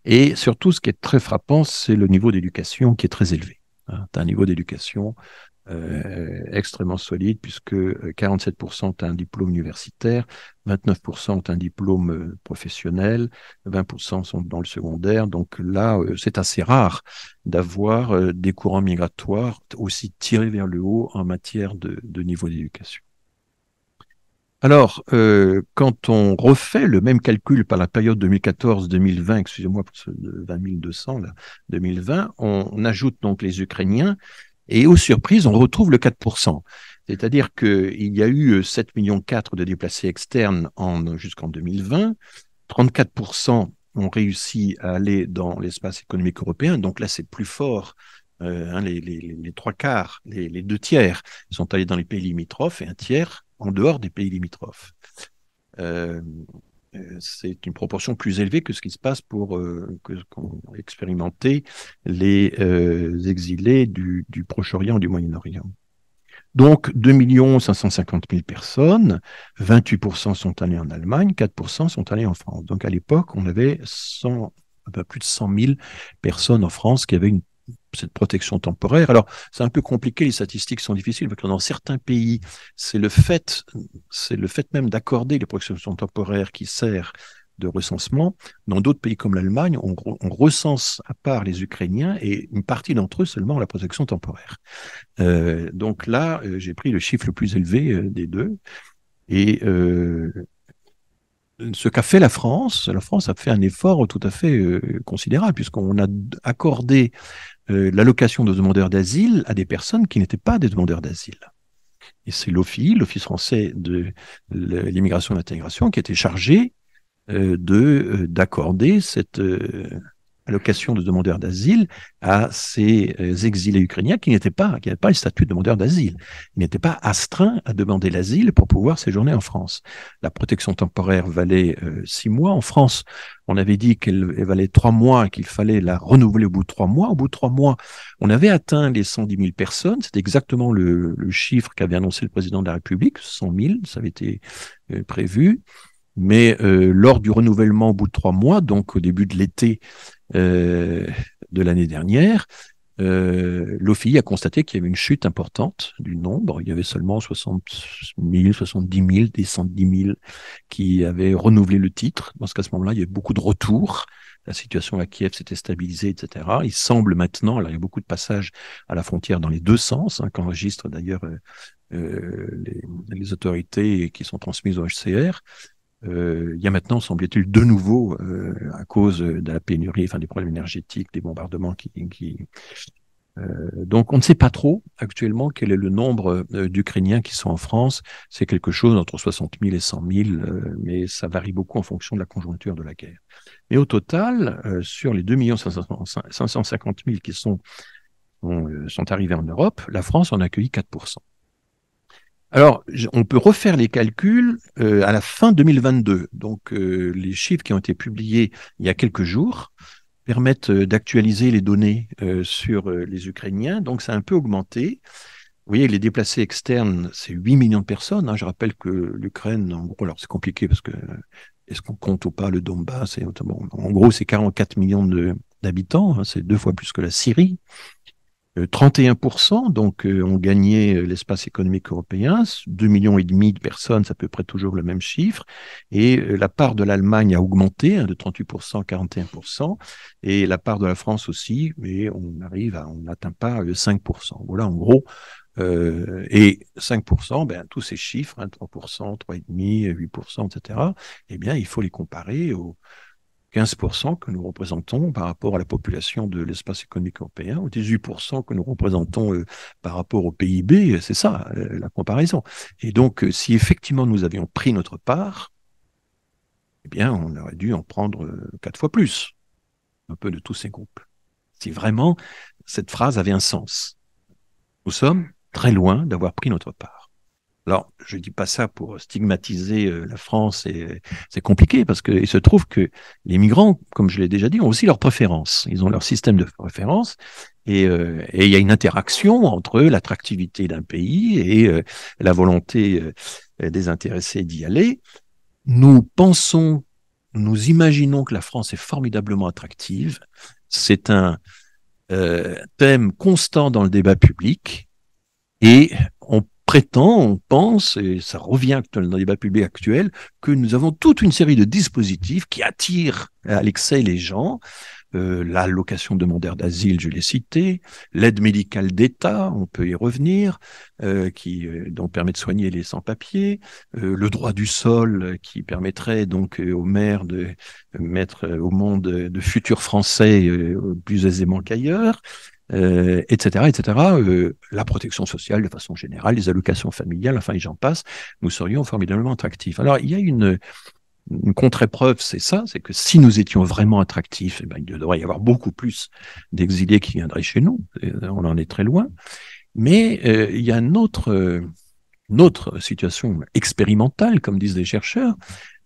S4: Et surtout, ce qui est très frappant, c'est le niveau d'éducation qui est très élevé. Hein. un niveau d'éducation euh, extrêmement solide, puisque 47% euh, ont un diplôme universitaire, 29% ont un diplôme euh, professionnel, 20% sont dans le secondaire. Donc là, c'est assez rare d'avoir des courants migratoires aussi tirés vers le haut en matière de, niveau d'éducation. Alors, quand on refait le même calcul par la période 2014-2020, excusez-moi pour ce 20 200 2020, on ajoute donc les Ukrainiens, et aux surprises, on retrouve le 4%. C'est-à-dire qu'il y a eu 7,4 euh, millions de déplacés externes jusqu'en 2020. 34% ont réussi à aller dans l'espace économique européen. Donc là, c'est plus fort. Euh, hein, les, trois quarts, les, deux tiers sont allés dans les pays limitrophes et un tiers en dehors des pays limitrophes. Euh, euh, c'est une proportion plus élevée que ce qui se passe pour euh, qu'ont expérimenté les euh, exilés du, Proche-Orient, du Moyen-Orient. Donc 2 550 000 personnes, 28% sont allés en Allemagne, 4% sont allés en France. Donc à l'époque, on avait 100, plus de 100 000 personnes en France qui avaient une cette protection temporaire. Alors, c'est un peu compliqué, les statistiques sont difficiles, parce que dans certains pays, c'est le fait, c'est le fait même d'accorder les protections temporaires qui sert de recensement. Dans d'autres pays comme l'Allemagne, on, recense à part les Ukrainiens et une partie d'entre eux seulement la protection temporaire. Euh, donc là, euh, j'ai pris le chiffre le plus élevé euh, des deux. Et ce qu'a fait la France, la France a fait un effort tout à fait considérable, puisqu'on a accordé euh, l'allocation de demandeurs d'asile à des personnes qui n'étaient pas des demandeurs d'asile. Et c'est l'OFI, l'Office français de l'immigration et l'intégration, qui était chargé euh, euh, d'accorder cette, allocation de demandeurs d'asile à ces euh, exilés ukrainiens qui n'étaient pas, qui n'avaient pas le statut de demandeur d'asile. Ils n'étaient pas astreints à demander l'asile pour pouvoir séjourner en France. La protection temporaire valait euh, six mois. En France, on avait dit qu'elle valait trois mois, qu'il fallait la renouveler au bout de trois mois. Au bout de trois mois, on avait atteint les 110 000 personnes. C'est exactement le, chiffre qu'avait annoncé le président de la République, 100 000, ça avait été euh, prévu. Mais lors du renouvellement au bout de trois mois, donc au début de l'été, euh, de l'année dernière, euh, l'OFI a constaté qu'il y avait une chute importante du nombre. Il y avait seulement 60 000, 70 000, des 110 000 qui avaient renouvelé le titre. Parce qu'à ce moment-là, il y avait beaucoup de retours. La situation à Kiev s'était stabilisée, etc. Il semble maintenant, alors il y a beaucoup de passages à la frontière dans les deux sens, hein, qu'enregistrent d'ailleurs euh, euh, les, les, autorités qui sont transmises au HCR. Euh, il y a maintenant, semble-t-il, de nouveau, euh, à cause de la pénurie, enfin des problèmes énergétiques, des bombardements qui, qui euh, donc on ne sait pas trop actuellement quel est le nombre d'Ukrainiens qui sont en France. C'est quelque chose entre 60 000 et 100 000, mais ça varie beaucoup en fonction de la conjoncture de la guerre. Mais au total, sur les 2 550 000 qui sont, sont arrivés en Europe, la France en a accueilli 4 alors, on peut refaire les calculs euh, à la fin 2022. Donc, euh, les chiffres qui ont été publiés il y a quelques jours permettent euh, d'actualiser les données sur les Ukrainiens. Donc, ça a un peu augmenté. Vous voyez, les déplacés externes, c'est 8 millions de personnes. Hein. Je rappelle que l'Ukraine, en gros, alors c'est compliqué parce que est-ce qu'on compte ou pas le Donbass et, En gros, c'est 44 millions d'habitants. Hein. C'est deux fois plus que la Syrie. 31%, euh, donc euh, ont gagné euh, l'espace économique européen, 2 millions et demi de personnes, c'est à peu près toujours le même chiffre, et la part de l'Allemagne a augmenté hein, de 38% à 41%, et la part de la France aussi, mais on arrive à, on n'atteint pas 5%. Voilà en gros et 5%, ben, tous ces chiffres, 3%, 3,5%, 8%, etc., eh bien, il faut les comparer aux, 15% que nous représentons par rapport à la population de l'espace économique européen, ou 18% que nous représentons euh, par rapport au PIB, euh, c'est ça euh, la comparaison. Et donc, si effectivement nous avions pris notre part, eh bien, on aurait dû en prendre quatre fois plus, un peu de tous ces groupes. Si vraiment cette phrase avait un sens. Nous sommes très loin d'avoir pris notre part. Alors, je dis pas ça pour stigmatiser euh, la France, et euh, c'est compliqué parce qu'il se trouve que les migrants, comme je l'ai déjà dit, ont aussi leurs préférences. Ils ont leur système de préférences et, euh, et il y a une interaction entre l'attractivité d'un pays et euh, la volonté des intéressés d'y aller. Nous pensons, nous imaginons que la France est formidablement attractive. C'est un thème constant dans le débat public. Et prétend, on pense, et ça revient dans le débat public actuel, que nous avons toute une série de dispositifs qui attirent euh, à l'excès les gens. Euh, location demandeur d'asile, je l'ai cité, l'aide médicale d'État, on peut y revenir, euh, qui euh, donc permet de soigner les sans-papiers, le droit du sol qui permettrait donc aux maires de mettre au monde de futurs Français plus aisément qu'ailleurs, etc., euh, etc., euh, la protection sociale de façon générale, les allocations familiales, enfin, j'en passe, nous serions formidablement attractifs. Alors, il y a une, contre-épreuve, c'est ça, c'est que si nous étions vraiment attractifs, eh ben, il devrait y avoir beaucoup plus d'exilés qui viendraient chez nous. Euh, on en est très loin. Mais il y a une autre, une autre situation expérimentale, comme disent les chercheurs,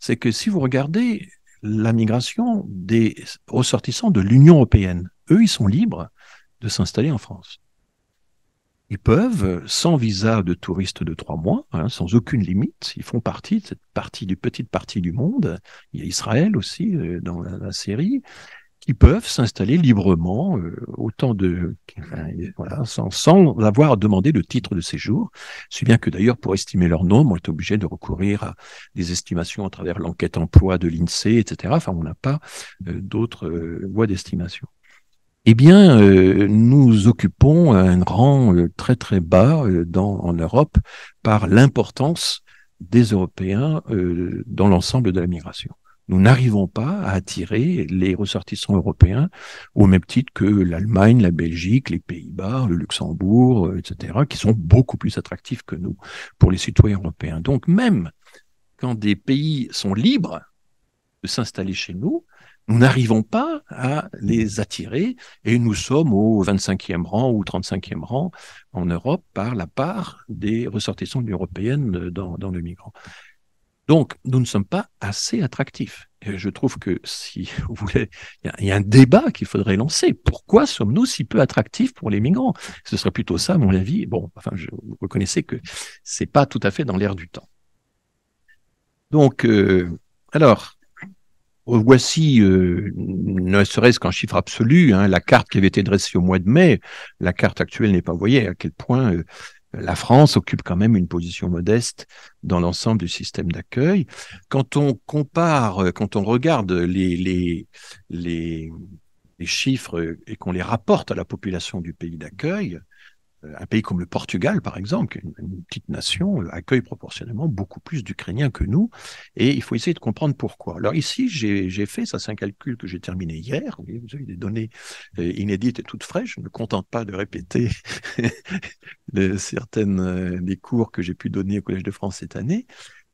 S4: c'est que si vous regardez la migration des ressortissants de l'Union européenne, eux, ils sont libres, de s'installer en France. Ils peuvent, sans visa de touriste de trois mois, hein, sans aucune limite, ils font partie de cette partie du petite partie du monde. Il y a Israël aussi euh, dans la, série, qui peuvent s'installer librement, euh, autant de sans, avoir demandé de titre de séjour. Si bien que d'ailleurs, pour estimer leur nombre, on est obligé de recourir à des estimations à travers l'enquête emploi de l'Insee, etc. Enfin, on n'a pas euh, d'autres voies d'estimation eh bien, euh, nous occupons un rang euh, très très bas euh, en Europe par l'importance des Européens dans l'ensemble de la migration. Nous n'arrivons pas à attirer les ressortissants européens au même titre que l'Allemagne, la Belgique, les Pays-Bas, le Luxembourg, etc., qui sont beaucoup plus attractifs que nous pour les citoyens européens. Donc même quand des pays sont libres de s'installer chez nous, nous n'arrivons pas à les attirer et nous sommes au 25e rang ou 35e rang en Europe par la part des ressortissants de l'Union européenne euh, dans, le migrant. Donc, nous ne sommes pas assez attractifs. je trouve que si vous voulez, il y, a un débat qu'il faudrait lancer. Pourquoi sommes-nous si peu attractifs pour les migrants Ce serait plutôt ça, à mon avis. Bon, enfin, je, vous reconnaissez que c'est pas tout à fait dans l'air du temps. Donc, euh, alors, Voici, euh, ne serait-ce qu'un chiffre absolu, hein, la carte qui avait été dressée au mois de mai, la carte actuelle n'est pas, voyée, à quel point euh, la France occupe quand même une position modeste dans l'ensemble du système d'accueil. Quand on compare, euh, quand on regarde les, les, les chiffres et qu'on les rapporte à la population du pays d'accueil, euh, un pays comme le Portugal, par exemple, une, petite nation, accueille proportionnellement beaucoup plus d'Ukrainiens que nous, et il faut essayer de comprendre pourquoi. Alors ici, j'ai fait, ça c'est un calcul que j'ai terminé hier, vous avez des données euh, inédites et toutes fraîches, je ne me contente pas de répéter certaines euh, des cours que j'ai pu donner au Collège de France cette année,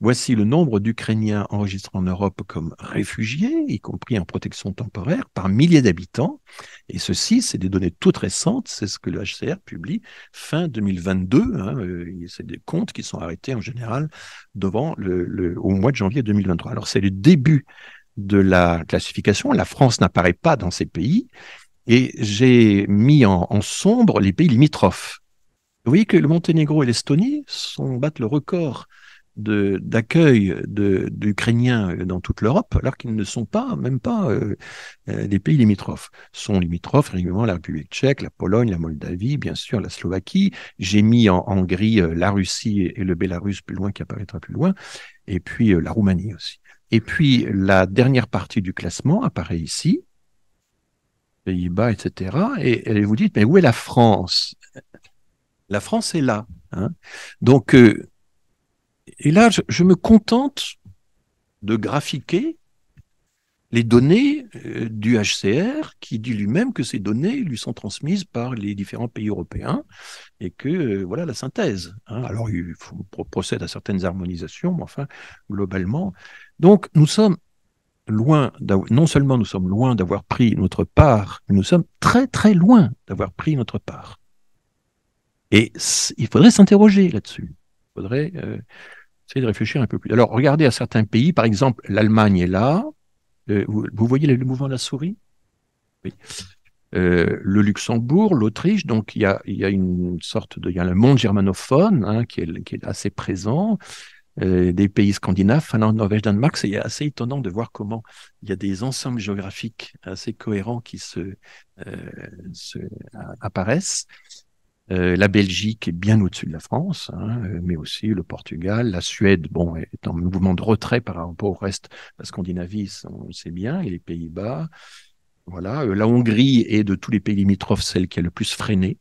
S4: Voici le nombre d'Ukrainiens enregistrés en Europe comme réfugiés, y compris en protection temporaire, par milliers d'habitants. Et ceci, c'est des données toutes récentes, c'est ce que le HCR publie fin 2022. Hein, euh, c'est des comptes qui sont arrêtés en général au mois de janvier 2023. Alors c'est le début de la classification. La France n'apparaît pas dans ces pays. Et j'ai mis en, en sombre les pays limitrophes. Vous voyez que le Monténégro et l'Estonie battent le record d'accueil d'Ukrainiens euh, dans toute l'Europe, alors qu'ils ne sont pas, même pas, euh, euh, des pays limitrophes. Sont limitrophes, régulièrement, la République tchèque, la Pologne, la Moldavie, bien sûr, la Slovaquie. J'ai mis en, gris la Russie et, le Bélarus plus loin, qui apparaîtra plus loin, et puis la Roumanie aussi. Et puis, la dernière partie du classement apparaît ici, Pays-Bas, etc. Et, vous dites, mais où est la France La France est là. Hein. Donc, et là, je, me contente de graphiquer les données euh, du HCR, qui dit lui-même que ces données lui sont transmises par les différents pays européens, et que euh, voilà la synthèse. Hein. Alors, il procède à certaines harmonisations, mais enfin, globalement. Donc, nous sommes loin, non seulement nous sommes loin d'avoir pris notre part, mais nous sommes très très loin d'avoir pris notre part. Et il faudrait s'interroger là-dessus faudrait euh, essayer de réfléchir un peu plus. Alors, regardez à certains pays, par exemple, l'Allemagne est là. Euh, vous, voyez le, mouvement de la souris Oui. Euh, le Luxembourg, l'Autriche, donc il y a, une sorte de, il y a le monde germanophone hein, qui, est, assez présent, des pays scandinaves, Finlande, Norvège, Danemark, c'est assez étonnant de voir comment il y a des ensembles géographiques assez cohérents qui se apparaissent. Euh, la Belgique est bien au-dessus de la France, hein, euh, mais aussi le Portugal, la Suède, bon, est en mouvement de retrait par rapport au reste la Scandinavie, on le sait bien, et les Pays-Bas. Voilà, euh, la Hongrie est de tous les pays limitrophes celle qui est le plus freiné.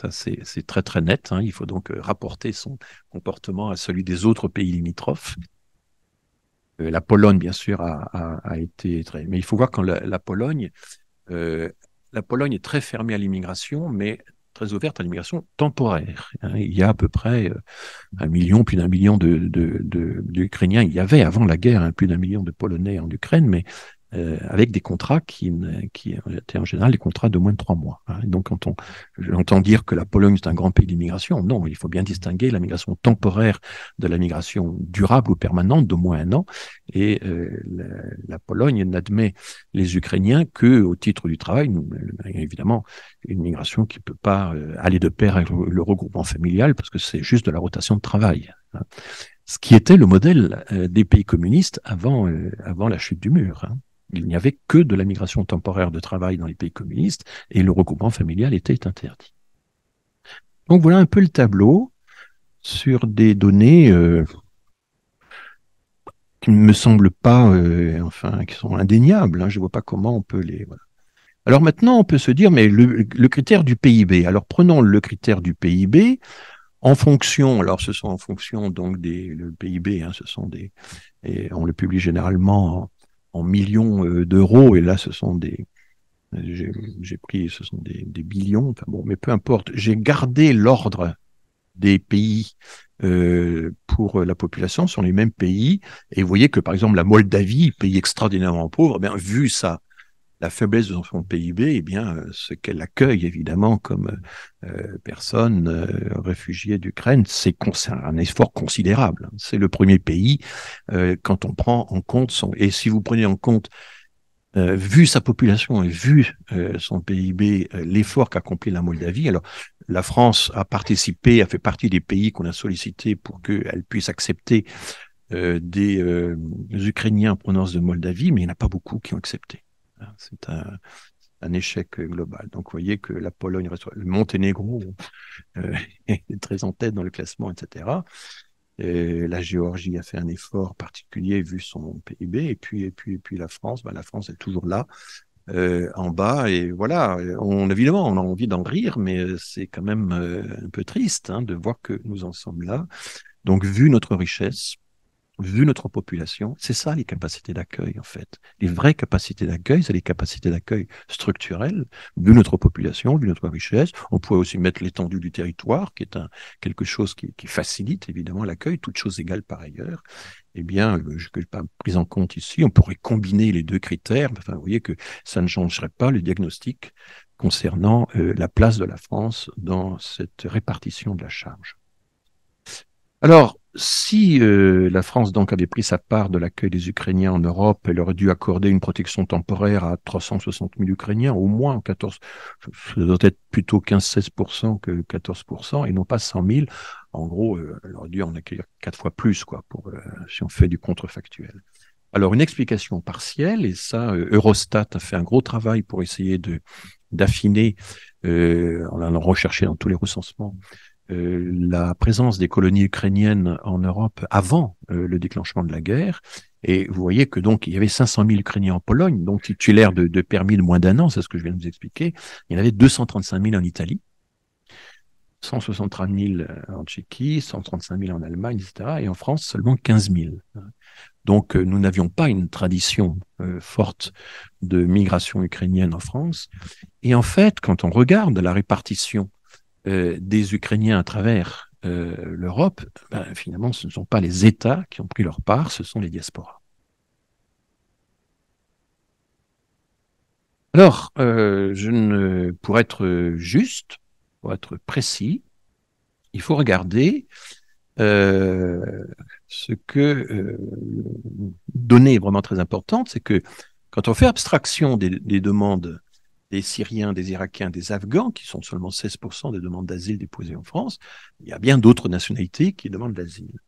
S4: Ça, c'est très très net. Hein. Il faut donc rapporter son comportement à celui des autres pays limitrophes. la Pologne, bien sûr, a, été très. Mais il faut voir quand la, la Pologne, la Pologne est très fermée à l'immigration, mais très ouverte à l'immigration temporaire. Hein. Il y a à peu près euh, un million, plus d'un million d'Ukrainiens. il y avait avant la guerre hein, plus d'un million de Polonais en Ukraine, mais euh, avec des contrats qui, qui euh, étaient en général des contrats de moins de trois mois. Hein. donc, quand on entend dire que la Pologne est un grand pays d'immigration, non, il faut bien distinguer la migration temporaire de la migration durable ou permanente d'au moins un an. Et euh, la, Pologne n'admet les Ukrainiens que au titre du travail. évidemment, une migration qui ne peut pas aller de pair avec le, regroupement familial parce que c'est juste de la rotation de travail. Hein. ce qui était le modèle des pays communistes avant, avant la chute du mur. Hein il n'y avait que de la migration temporaire de travail dans les pays communistes et le regroupement familial était interdit. Donc voilà un peu le tableau sur des données euh, qui ne me semblent pas, euh, enfin, qui sont indéniables. Hein. je ne vois pas comment on peut les. Alors maintenant, on peut se dire, mais le, critère du PIB. Alors prenons le critère du PIB en fonction. Alors ce sont en fonction donc des PIB. Hein, ce sont des et on le publie généralement en millions euh, d'euros, et là, ce sont des, j'ai pris, ce sont des, des, billions, enfin bon, mais peu importe. J'ai gardé l'ordre des pays euh, pour la population, sont les mêmes pays, et vous voyez que par exemple la Moldavie, pays extraordinairement pauvre, eh bien vu ça la faiblesse de son PIB, eh bien, euh, ce qu'elle accueille évidemment comme euh, euh, personne réfugiée d'Ukraine, c'est un effort considérable. Hein. C'est le premier pays quand on prend en compte son. Et si vous prenez en compte vu sa population et vu son PIB, l'effort qu'accomplit la Moldavie. Alors, la France a participé, a fait partie des pays qu'on a sollicités pour qu'elle puisse accepter des Ukrainiens en provenance de Moldavie, mais il n'y en a pas beaucoup qui ont accepté. Hein. C'est un, échec global. Donc, vous voyez que la Pologne, le Monténégro euh, est très en tête dans le classement, etc. la Géorgie a fait un effort particulier vu son PIB. Et puis, et puis, puis la France, bah, la France est toujours là, euh, en bas. Et voilà, on, évidemment, on a envie d'en rire, mais euh, c'est quand même un peu triste hein, de voir que nous en sommes là. Donc, vu notre richesse, vu notre population, c'est ça les capacités d'accueil en fait. Les vraies capacités d'accueil, c'est les capacités d'accueil structurelles, vu notre population, vu notre richesse. On pourrait aussi mettre l'étendue du territoire, qui est un, quelque chose qui, facilite évidemment l'accueil, toutes choses égales par ailleurs. Eh bien, euh, je ne pas prise en compte ici, on pourrait combiner les deux critères. Enfin, vous voyez que ça ne changerait pas le diagnostic concernant euh, la place de la France dans cette répartition de la charge. Alors, si euh, la France donc avait pris sa part de l'accueil des Ukrainiens en Europe, elle aurait dû accorder une protection temporaire à 360 000 Ukrainiens, au moins 14, ça doit être plutôt 15-16% que 14%, et non pas 100 000. En gros, euh, elle aurait dû en accueillir quatre fois plus, quoi, pour, euh, si on fait du contrefactuel. Alors, une explication partielle, et ça, Eurostat a fait un gros travail pour essayer de d'affiner, en allant rechercher dans tous les recensements, euh, la présence des colonies ukrainiennes en Europe avant euh, le déclenchement de la guerre. Et vous voyez que donc il y avait 500 000 Ukrainiens en Pologne, donc titulaires de, permis de moins d'un an, c'est ce que je viens de vous expliquer. Il y en avait 235 000 en Italie, 163 000 euh, en Tchéquie, 135 000 en Allemagne, etc. Et en France, seulement 15 000. Donc nous n'avions pas une tradition forte de migration ukrainienne en France. Et en fait, quand on regarde la répartition euh, des Ukrainiens à travers euh, l'Europe, ben, finalement, ce ne sont pas les États qui ont pris leur part, ce sont les diasporas. Alors, euh, je ne, pour être juste, pour être précis, il faut regarder ce que euh, donnée vraiment très importante, c'est que quand on fait abstraction des demandes des Syriens, des Irakiens, des Afghans, qui sont seulement 16% des demandes d'asile déposées en France, il y a bien d'autres nationalités qui demandent l'asile.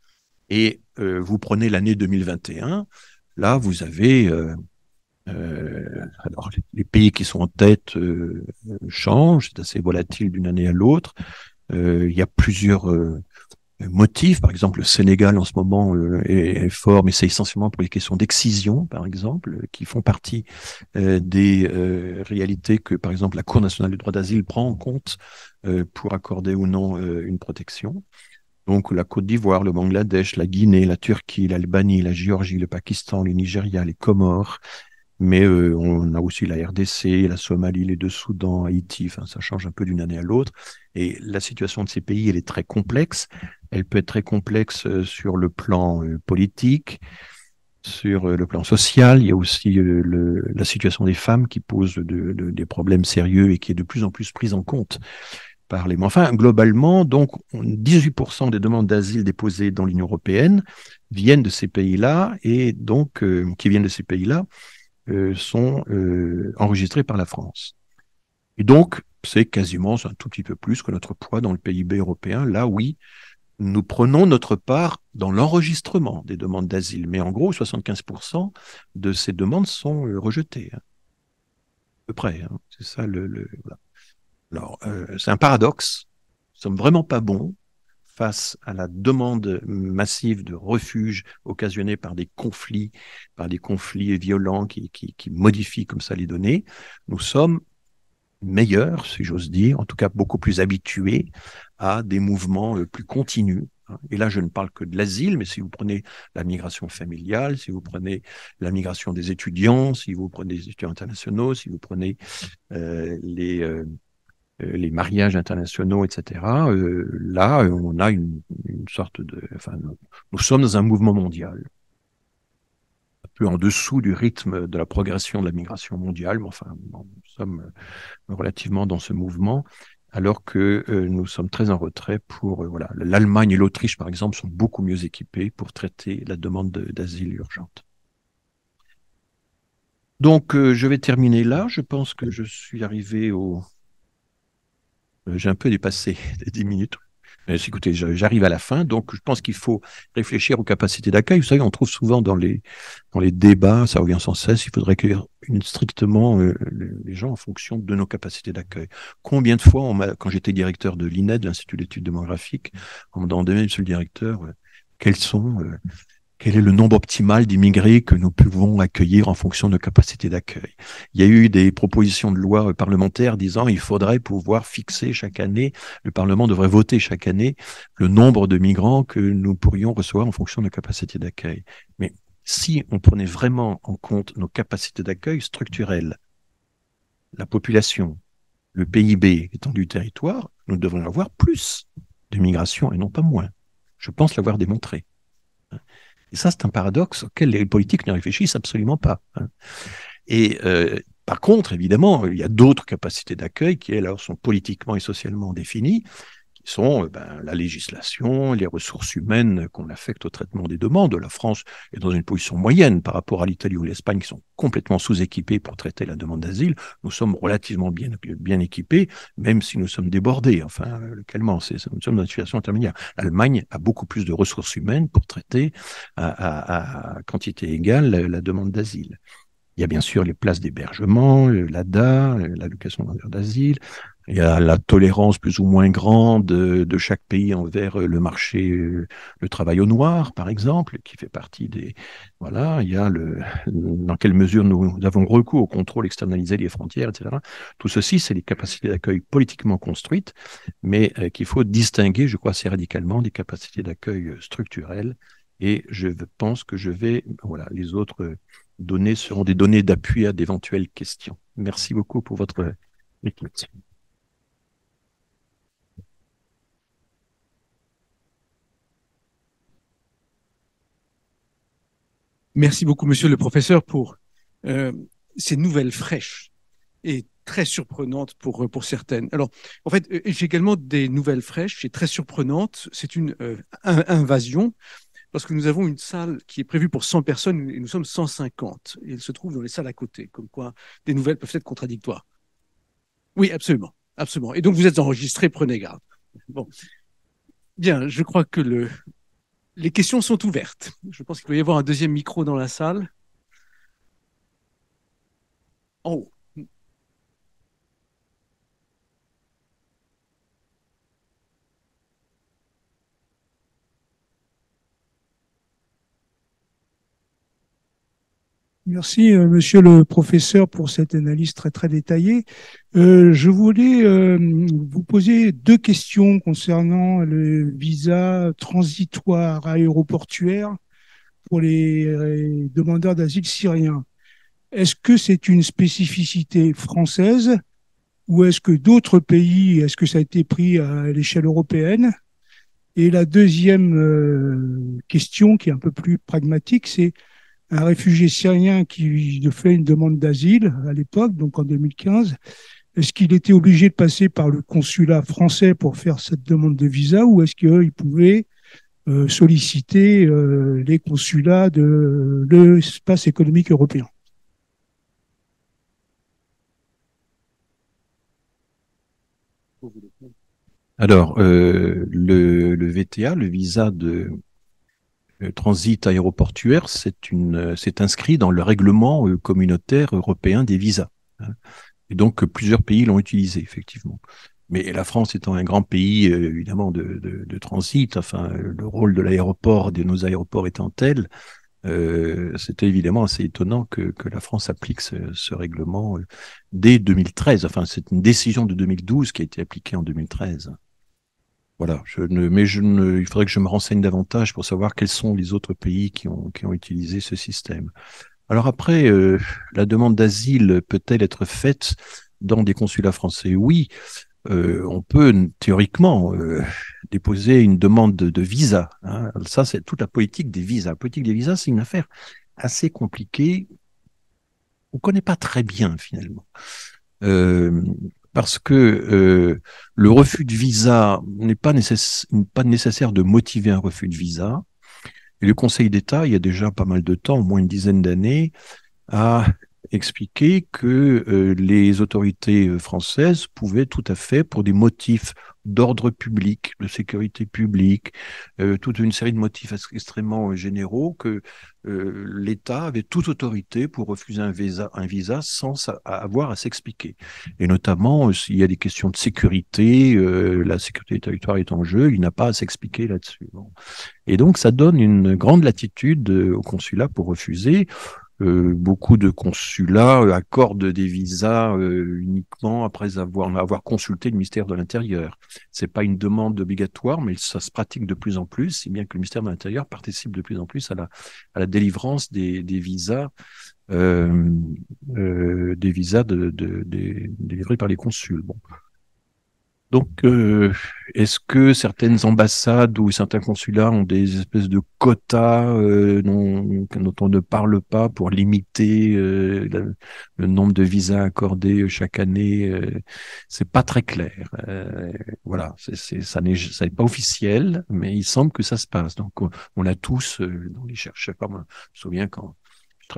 S4: Et euh, vous prenez l'année 2021, là, vous avez... Euh, euh, alors, les pays qui sont en tête changent, c'est assez volatile d'une année à l'autre. il y a plusieurs euh, motifs. Par exemple, le Sénégal en ce moment euh, est, fort, mais c'est essentiellement pour les questions d'excision, par exemple, euh, qui font partie des réalités que, par exemple, la Cour nationale du droit d'asile prend en compte pour accorder ou non une protection. Donc la Côte d'Ivoire, le Bangladesh, la Guinée, la Turquie, l'Albanie, la Géorgie, le Pakistan, le Nigeria, les Comores, mais on a aussi la RDC, la Somalie, les deux Soudans, Haïti, ça change un peu d'une année à l'autre. Et la situation de ces pays, elle est très complexe. Elle peut être très complexe euh, sur le plan euh, politique, sur euh, le plan social. Il y a aussi la situation des femmes qui pose des problèmes sérieux et qui est de plus en plus prise en compte par les... Enfin, globalement, donc, 18% des demandes d'asile déposées dans l'Union européenne viennent de ces pays-là et donc qui viennent de ces pays-là sont enregistrées par la France. Et donc, c'est quasiment un tout petit peu plus que notre poids dans le PIB européen. Là, oui, nous prenons notre part dans l'enregistrement des demandes d'asile. Mais en gros, 75% de ces demandes sont euh, rejetées. Hein. À peu près. Hein. C'est ça le. Alors, euh, c'est un paradoxe. Nous sommes vraiment pas bons face à la demande massive de refuge occasionnée par des conflits, par des conflits violents qui, qui modifient comme ça les données. Nous sommes meilleurs, si j'ose dire, en tout cas beaucoup plus habitués à des mouvements euh, plus continus. Hein. Et là, je ne parle que de l'asile, mais si vous prenez la migration familiale, si vous prenez la migration des étudiants, si vous prenez les étudiants internationaux, si vous prenez euh, les, euh, les mariages internationaux, etc., là, on a une, sorte de... Enfin, nous, sommes dans un mouvement mondial un peu en dessous du rythme de la progression de la migration mondiale, mais enfin, nous sommes relativement dans ce mouvement alors que euh, nous sommes très en retrait pour euh, voilà l'Allemagne et l'Autriche par exemple sont beaucoup mieux équipés pour traiter la demande d'asile urgente. Donc euh, je vais terminer là. Je pense que je suis arrivé au j'ai un peu dépassé les 10 minutes. Écoutez, j'arrive à la fin, donc je pense qu'il faut réfléchir aux capacités d'accueil. Vous savez, on trouve souvent dans les dans les débats, ça revient sans cesse, il faudrait accueillir une, strictement euh, les gens en fonction de nos capacités d'accueil. Combien de fois, on quand j'étais directeur de l'INED, l'Institut d'études démographiques, on me demandait, Monsieur le directeur, euh, quels sont euh, quel est le nombre optimal d'immigrés que nous pouvons accueillir en fonction de nos capacités d'accueil. Il y a eu des propositions de loi euh, parlementaires disant il faudrait pouvoir fixer chaque année, le Parlement devrait voter chaque année le nombre de migrants que nous pourrions recevoir en fonction de nos capacités d'accueil. Mais si on prenait vraiment en compte nos capacités d'accueil structurelles, la population, le PIB étant du territoire, nous devrions avoir plus de migration et non pas moins. Je pense l'avoir démontré ça, c'est un paradoxe auquel les politiques ne réfléchissent absolument pas. Hein. Et euh, par contre, évidemment, il y a d'autres capacités d'accueil qui, elles, sont politiquement et socialement définies sont eh ben, la législation, les ressources humaines qu'on affecte au traitement des demandes. La France est dans une position moyenne par rapport à l'Italie ou l'Espagne qui sont complètement sous équipées pour traiter la demande d'asile. Nous sommes relativement bien, bien équipés, même si nous sommes débordés. Enfin, localement, nous sommes dans une situation intermédiaire. L'Allemagne a beaucoup plus de ressources humaines pour traiter à, quantité égale la, demande d'asile. Il y a bien sûr les places d'hébergement, l'ADA, l'allocation d'asile, il y a la tolérance plus ou moins grande de chaque pays envers euh, le marché, euh, le travail au noir, par exemple, qui fait partie des. Voilà, il y a le, dans quelle mesure nous avons recours au contrôle externalisé des frontières, etc. Tout ceci, c'est des capacités d'accueil politiquement construites, mais euh, qu'il faut distinguer, je crois, assez radicalement des capacités d'accueil structurelles. Et je pense que je vais. Voilà, les autres données seront des données d'appui à d'éventuelles questions. Merci beaucoup pour votre écoute.
S2: Merci beaucoup, monsieur le professeur, pour euh, ces nouvelles fraîches et très surprenantes pour, euh, pour certaines. Alors, en fait, euh, j'ai également des nouvelles fraîches et très surprenantes. C'est une euh, invasion parce que nous avons une salle qui est prévue pour 100 personnes et nous sommes 150. Et elle se trouve dans les salles à côté, comme quoi des nouvelles peuvent être contradictoires. Oui, absolument, absolument. Et donc vous êtes enregistré, prenez garde. Bon. Bien, je crois que le, les questions sont ouvertes. Je pense qu'il va y avoir un deuxième micro dans la salle. En oh. haut. Merci, euh, monsieur le professeur, pour cette analyse très, très détaillée. Euh, je voulais euh, vous poser deux questions concernant le visa transitoire aéroportuaire pour les demandeurs d'asile syriens. Est-ce que c'est une spécificité française ou est-ce que d'autres pays, est-ce que ça a été pris à l'échelle européenne Et la deuxième question, qui est un peu plus pragmatique, c'est un réfugié syrien qui fait une demande d'asile à l'époque, donc en 2015, est-ce qu'il était obligé de passer par le consulat français pour faire cette demande de visa ou est-ce qu'il euh, pouvait euh, solliciter euh, les consulats de l'espace économique européen
S4: Alors, le VTA, le visa de euh, transit aéroportuaire, euh, c'est inscrit dans le règlement euh, communautaire européen des visas. Hein. Et donc plusieurs pays l'ont utilisé effectivement. Mais la France étant un grand pays évidemment de, transit, enfin le rôle de l'aéroport, de nos aéroports étant tel, euh, c'était évidemment assez étonnant que, la France applique ce, ce, règlement dès 2013. Enfin, c'est une décision de 2012 qui a été appliquée en 2013. Voilà, je ne, mais je il faudrait que je me renseigne davantage pour savoir quels sont les autres pays qui ont, qui ont utilisé ce système. Alors après, euh, la demande d'asile peut-elle être faite dans des consulats français Oui, euh, on peut théoriquement euh, déposer une demande de, visa. Hein. Ça, c'est toute la politique des visas. La politique des visas, c'est une affaire assez compliquée. On ne connaît pas très bien finalement. Euh, parce que euh, le refus de visa n'est pas, pas nécessaire de motiver un refus de visa. Et le Conseil d'État, il y a déjà pas mal de temps, au moins une dizaine d'années, a expliquer que euh, les autorités euh, françaises pouvaient tout à fait, pour des motifs d'ordre public, de sécurité publique, euh, toute une série de motifs extrêmement généraux, que l'État avait toute autorité pour refuser un visa, sans avoir à s'expliquer. Et notamment, s'il y a des questions de sécurité, la sécurité du territoire est en jeu, il n'a pas à s'expliquer là-dessus. Et donc, ça donne une grande latitude au consulat pour refuser. Euh, beaucoup de consulats euh, accordent des visas euh, uniquement après avoir, avoir consulté le ministère de l'Intérieur. C'est pas une demande obligatoire, mais ça se pratique de plus en plus, si bien que le ministère de l'Intérieur participe de plus en plus à la, à la délivrance des, visas des visas délivrés par les consuls. Bon, donc, euh, est-ce que certaines ambassades ou certains consulats ont des espèces de quotas non, euh, dont on ne parle pas pour limiter euh, le nombre de visas accordés chaque année C'est pas très clair. voilà, c'est ça n'est pas officiel, mais il semble que ça se passe. Donc, on, l'a tous dans les chercheurs. Je me souviens quand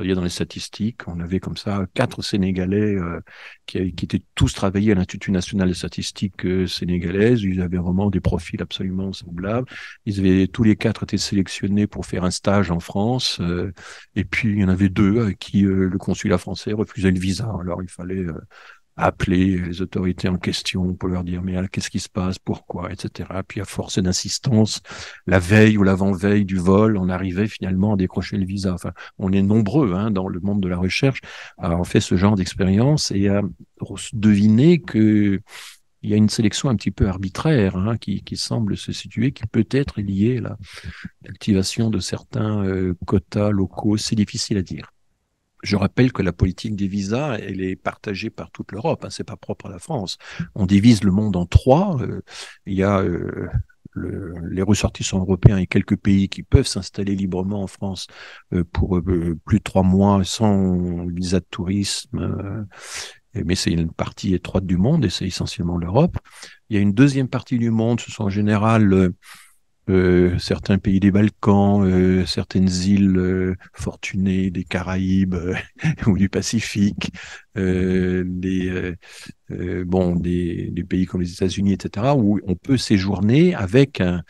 S4: je dans les statistiques, on avait comme ça quatre Sénégalais euh, qui, étaient tous travaillés à l'Institut national des statistiques euh, sénégalaises. Ils avaient vraiment des profils absolument semblables. Ils avaient tous les quatre été sélectionnés pour faire un stage en France. Euh, et puis il y en avait deux à qui le consulat français refusait le visa. Alors il fallait appeler les autorités en question pour leur dire mais qu'est-ce qui se passe, pourquoi, etc. Puis à force d'insistance, la veille ou l'avant-veille du vol, on arrivait finalement à décrocher le visa. Enfin, on est nombreux hein, dans le monde de la recherche à en faire ce genre d'expérience et à deviner que il y a une sélection un petit peu arbitraire hein, qui, semble se situer, qui peut être liée à l'activation de certains euh, quotas locaux. C'est difficile à dire. Je rappelle que la politique des visas, elle est partagée par toute l'Europe. Hein, c'est pas propre à la France. On divise le monde en trois. Euh, il y a euh, les ressortissants européens et quelques pays qui peuvent s'installer librement en France euh, pour plus de trois mois sans visa de tourisme. mais c'est une partie étroite du monde et c'est essentiellement l'Europe. Il y a une deuxième partie du monde, ce sont en général euh, certains pays des Balkans, euh, certaines îles euh, fortunées des Caraïbes ou du Pacifique, des, bon, des, pays comme les États-Unis, etc., où on peut séjourner avec un,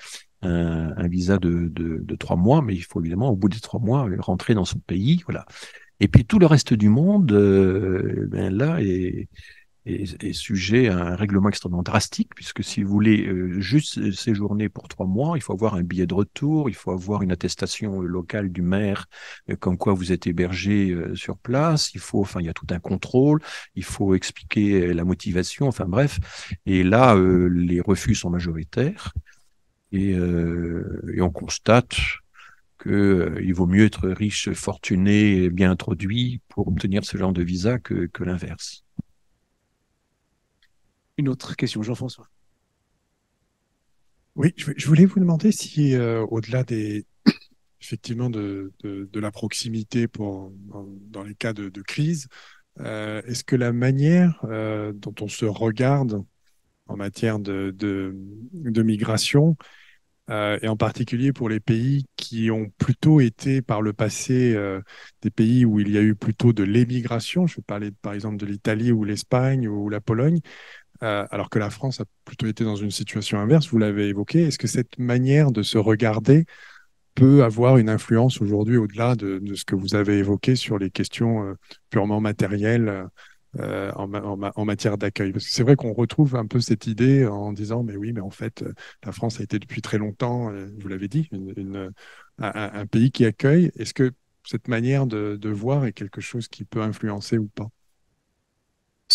S4: visa de, trois mois, mais il faut évidemment au bout des trois mois rentrer dans son pays, voilà. Et puis tout le reste du monde, ben là, est, est, sujet à un règlement extrêmement drastique, puisque si vous voulez euh, juste séjourner pour trois mois, il faut avoir un billet de retour, il faut avoir une attestation euh, locale du maire euh, comme quoi vous êtes hébergé sur place, il faut, enfin, il y a tout un contrôle, il faut expliquer la motivation, enfin bref. Et là, les refus sont majoritaires et, et on constate que il vaut mieux être riche, fortuné, bien introduit pour obtenir ce genre de visa que, que l'inverse
S2: une autre question, Jean-François.
S1: Oui, je voulais vous demander si, euh, au-delà des effectivement de, la proximité dans, les cas de, crise, euh, est-ce que la manière euh, dont on se regarde en matière de, de, migration, et en particulier pour les pays qui ont plutôt été par le passé des pays où il y a eu plutôt de l'émigration, je vais parler par exemple de l'Italie ou l'Espagne ou la Pologne, euh, alors que la France a plutôt été dans une situation inverse, vous l'avez évoqué. Est-ce que cette manière de se regarder peut avoir une influence aujourd'hui au-delà de, ce que vous avez évoqué sur les questions euh, purement matérielles euh, en, matière d'accueil Parce que c'est vrai qu'on retrouve un peu cette idée en disant, mais oui, mais en fait, la France a été depuis très longtemps, vous l'avez dit, un, pays qui accueille. Est-ce que cette manière de voir est quelque chose qui peut influencer ou pas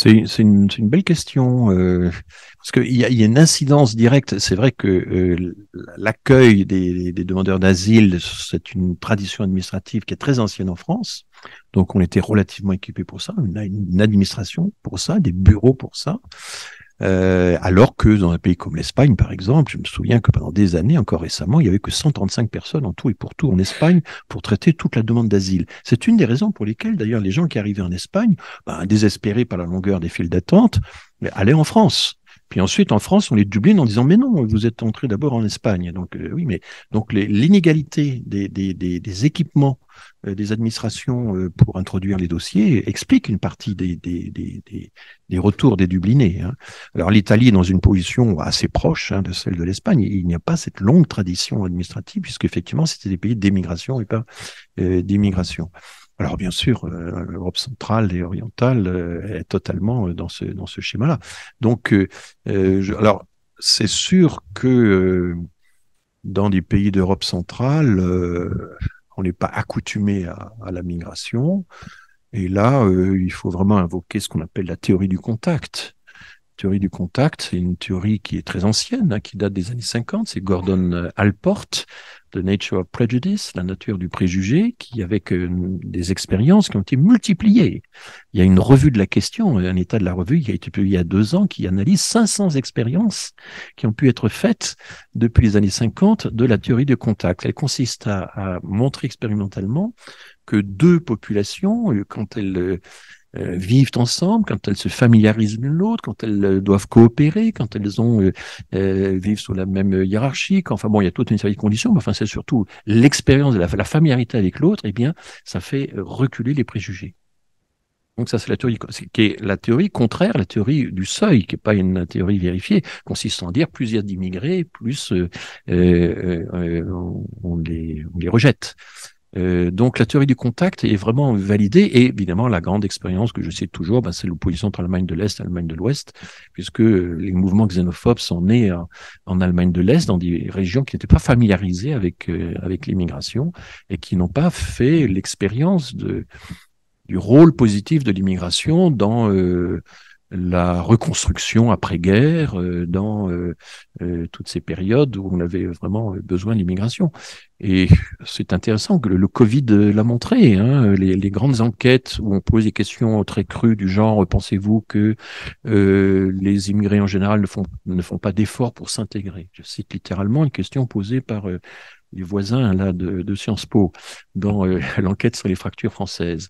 S4: c'est une, belle question euh, parce qu'il y, y a, une incidence directe. C'est vrai que euh, l'accueil des, des, demandeurs d'asile, c'est une tradition administrative qui est très ancienne en France. Donc on était relativement équipé pour ça, on a une administration pour ça, des bureaux pour ça. Euh, alors que dans un pays comme l'Espagne, par exemple, je me souviens que pendant des années, encore récemment, il n'y avait que 135 personnes en tout et pour tout en Espagne pour traiter toute la demande d'asile. C'est une des raisons pour lesquelles, d'ailleurs, les gens qui arrivaient en Espagne, ben, désespérés par la longueur des files d'attente, ben, allaient en France puis ensuite, en France, on les dubline en disant mais non, vous êtes entré d'abord en Espagne. Donc euh, oui, mais donc l'inégalité des, équipements euh, des administrations euh, pour introduire les dossiers explique une partie des, des, retours des dublinés. Hein. Alors l'Italie est dans une position assez proche hein, de celle de l'Espagne. Il n'y a pas cette longue tradition administrative puisque effectivement c'était des pays d'émigration et pas d'immigration. Alors bien sûr, euh, l'Europe centrale et orientale euh, est totalement euh, dans ce, schéma-là. Donc, alors c'est sûr que dans des pays d'Europe centrale, on n'est pas accoutumé à, la migration. Et là, il faut vraiment invoquer ce qu'on appelle la théorie du contact théorie du contact, c'est une théorie qui est très ancienne, hein, qui date des années 50. C'est Gordon euh, Alport, The Nature of Prejudice, la nature du préjugé, qui avec euh, des expériences qui ont été multipliées. Il y a une revue de la question, un état de la revue qui a été publié il y a deux ans, qui analyse 500 expériences qui ont pu être faites depuis les années 50 de la théorie du contact. Elle consiste à, à montrer expérimentalement que deux populations, euh, quand elles euh, vivent ensemble, quand elles se familiarisent l'une l'autre, quand elles euh, doivent coopérer, quand elles ont euh, vivent sous la même hiérarchie. Quand, enfin bon, il y a toute une série de conditions, mais enfin c'est surtout l'expérience de la, familiarité avec l'autre. Eh bien, ça fait reculer les préjugés. Donc ça, c'est la théorie qui est la théorie contraire, la théorie du seuil, qui n'est pas une théorie vérifiée, consistant à dire plus il y a d'immigrés, plus on les rejette. Euh, donc la théorie du contact est vraiment validée et évidemment la grande expérience que je cite toujours, ben, c'est l'opposition entre l'Allemagne de l'Est et l'Allemagne de l'Ouest, puisque les mouvements xénophobes sont nés en, euh, en Allemagne de l'Est, dans des régions qui n'étaient pas familiarisées avec, euh, avec l'immigration et qui n'ont pas fait l'expérience de, du rôle positif de l'immigration dans la reconstruction après-guerre, euh, dans euh, euh, toutes ces périodes où on avait vraiment besoin d'immigration. Et c'est intéressant que le, Covid l'a montré. Hein. les, grandes enquêtes où on pose des questions très crues du genre pensez-vous que les immigrés en général ne font, ne font pas d'efforts pour s'intégrer Je cite littéralement une question posée par les voisins là de, Sciences Po dans l'enquête sur les fractures françaises.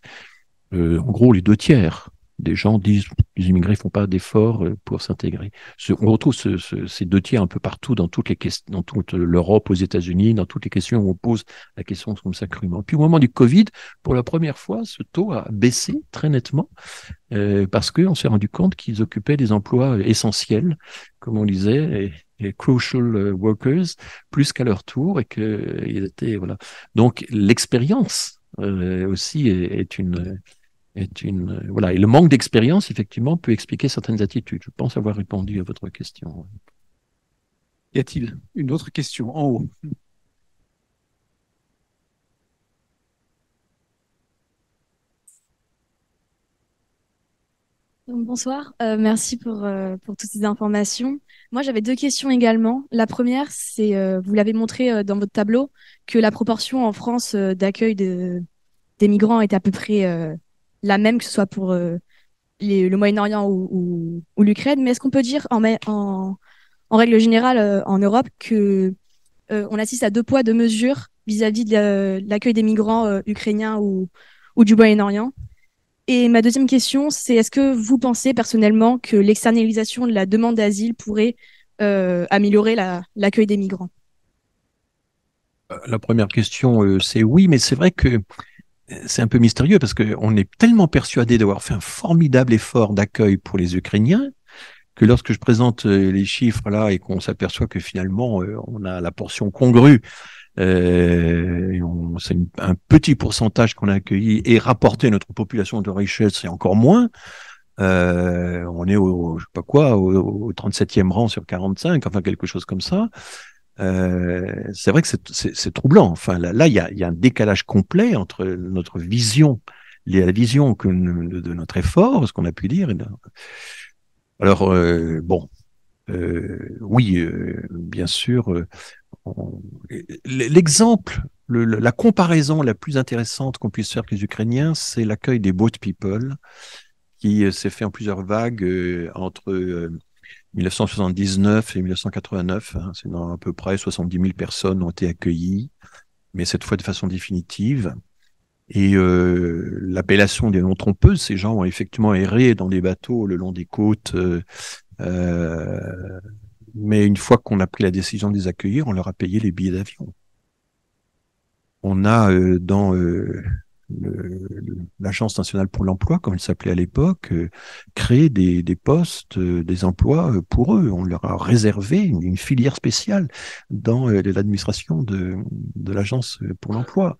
S4: en gros, les deux tiers des gens disent les immigrés font pas d'efforts euh, pour s'intégrer. on retrouve ces deux tiers un peu partout dans toutes les questions, dans toute l'Europe, aux États-Unis, dans toutes les questions où on pose la question comme ça crûment. Puis au moment du Covid, pour la première fois, ce taux a baissé très nettement euh, parce qu'on s'est rendu compte qu'ils occupaient des emplois essentiels, comme on disait. Et, crucial euh, workers plus qu'à leur tour et que euh, ils étaient voilà donc l'expérience euh, aussi est une une euh, voilà et le manque d'expérience effectivement peut expliquer certaines attitudes. Je pense avoir répondu à votre question.
S2: Y a-t-il une autre question en haut
S5: bonsoir, euh, merci pour, euh, pour toutes ces informations. Moi, j'avais deux questions également. La première, c'est, vous l'avez montré dans votre tableau, que la proportion en France d'accueil de, des migrants est à peu près la même, que ce soit pour euh, le Moyen-Orient ou, l'Ukraine. Mais est-ce qu'on peut dire en, règle générale euh, en Europe que euh, on assiste à deux poids, deux mesures vis-à-vis de l'accueil des migrants ukrainiens ou, du Moyen-Orient et ma deuxième question, c'est est-ce que vous pensez personnellement que l'externalisation de la demande d'asile pourrait améliorer l'accueil des migrants
S4: La première question, c'est oui, mais c'est vrai que c'est un peu mystérieux parce qu'on est tellement persuadé d'avoir fait un formidable effort d'accueil pour les Ukrainiens que lorsque je présente euh, les chiffres là et qu'on s'aperçoit que finalement euh, on a la portion congrue, euh, c'est un petit pourcentage qu'on a accueilli et rapporté notre population de richesse, c'est encore moins. Euh, on est au, je sais pas quoi, au, au, 37e rang sur 45, enfin quelque chose comme ça. Euh, c'est vrai que c'est troublant. Enfin, là, il y a, un décalage complet entre notre vision, la vision que de notre effort, ce qu'on a pu dire. Alors, euh, bon, euh, oui, bien sûr. L'exemple, la comparaison la plus intéressante qu'on puisse faire avec les Ukrainiens, c'est l'accueil des boat people qui s'est fait en plusieurs vagues entre 1979 et 1989. Hein, c'est dans à peu près 70 000 personnes ont été accueillies, mais cette fois de façon définitive. Et euh, l'appellation des non trompeuses, ces gens ont effectivement erré dans des bateaux le long des côtes. Euh, euh, mais une fois qu'on a pris la décision de les accueillir, on leur a payé les billets d'avion. On a dans l'Agence nationale pour l'emploi, comme elle s'appelait à l'époque, euh, créer des, postes, euh, des emplois euh, pour eux. On leur a réservé une, filière spéciale dans l'administration de, l'Agence pour l'emploi.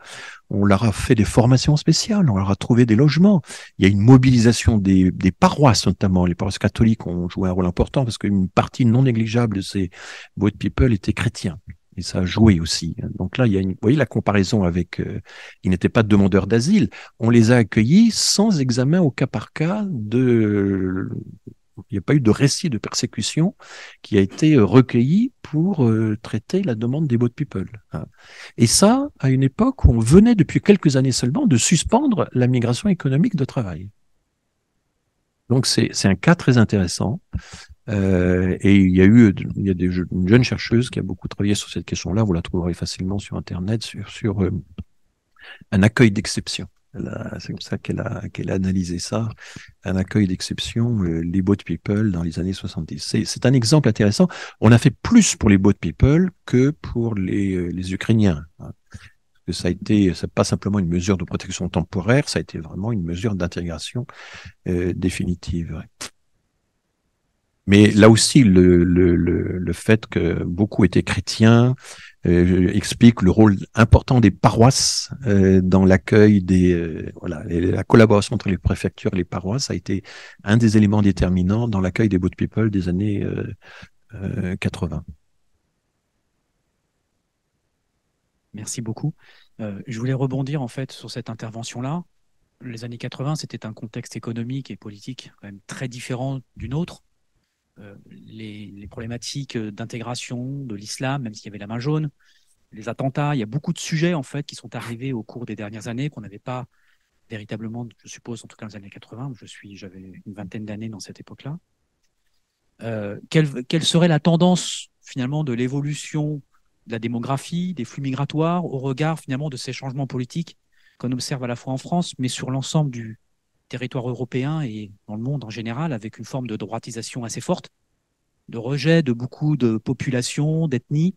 S4: On leur a fait des formations spéciales, on leur a trouvé des logements. Il y a une mobilisation des, paroisses, notamment. Les paroisses catholiques ont joué un rôle important parce qu'une partie non négligeable de ces boat people étaient chrétiens et ça a joué aussi. Hein. Donc là, il y a une, vous voyez la comparaison avec, euh, ils n'étaient pas demandeurs d'asile, on les a accueillis sans examen au cas par cas de, il n'y a pas eu de récit de persécution qui a été euh, recueilli pour euh, traiter la demande des boat people. Hein. Et ça, à une époque où on venait depuis quelques années seulement de suspendre la migration économique de travail. Donc c'est un cas très intéressant. Euh, et il y a eu il y a une jeune chercheuse qui a beaucoup travaillé sur cette question-là. Vous la trouverez facilement sur Internet, sur, sur euh, un accueil d'exception. C'est comme ça qu'elle a, a analysé ça, un accueil d'exception, euh, les boat people dans les années 70. C'est un exemple intéressant. On a fait plus pour les boat people que pour les, Ukrainiens. Hein. ça a été, pas simplement une mesure de protection temporaire, ça a été vraiment une mesure d'intégration définitive. Mais là aussi, le, fait que beaucoup étaient chrétiens euh, explique le rôle important des paroisses euh, dans l'accueil des euh, voilà la collaboration entre les préfectures et les paroisses a été un des éléments déterminants dans l'accueil des boat people des années 80.
S5: Merci beaucoup. je voulais rebondir en fait sur cette intervention là. Les années 80, c'était un contexte économique et politique quand même très différent d'une autre euh, les, problématiques euh, d'intégration de l'islam, même s'il y avait la main jaune, les attentats. Il y a beaucoup de sujets en fait qui sont arrivés au cours des dernières années qu'on n'avait pas véritablement, je suppose, en tout cas dans les années 80. Je suis, j'avais une vingtaine d'années dans cette époque-là. Euh, quelle, quelle, serait la tendance finalement de l'évolution de la démographie, des flux migratoires, au regard finalement de ces changements politiques qu'on observe à la fois en France, mais sur l'ensemble du, territoire européen et dans le monde en général, avec une forme de droitisation assez forte, de rejet de beaucoup de populations, d'ethnies.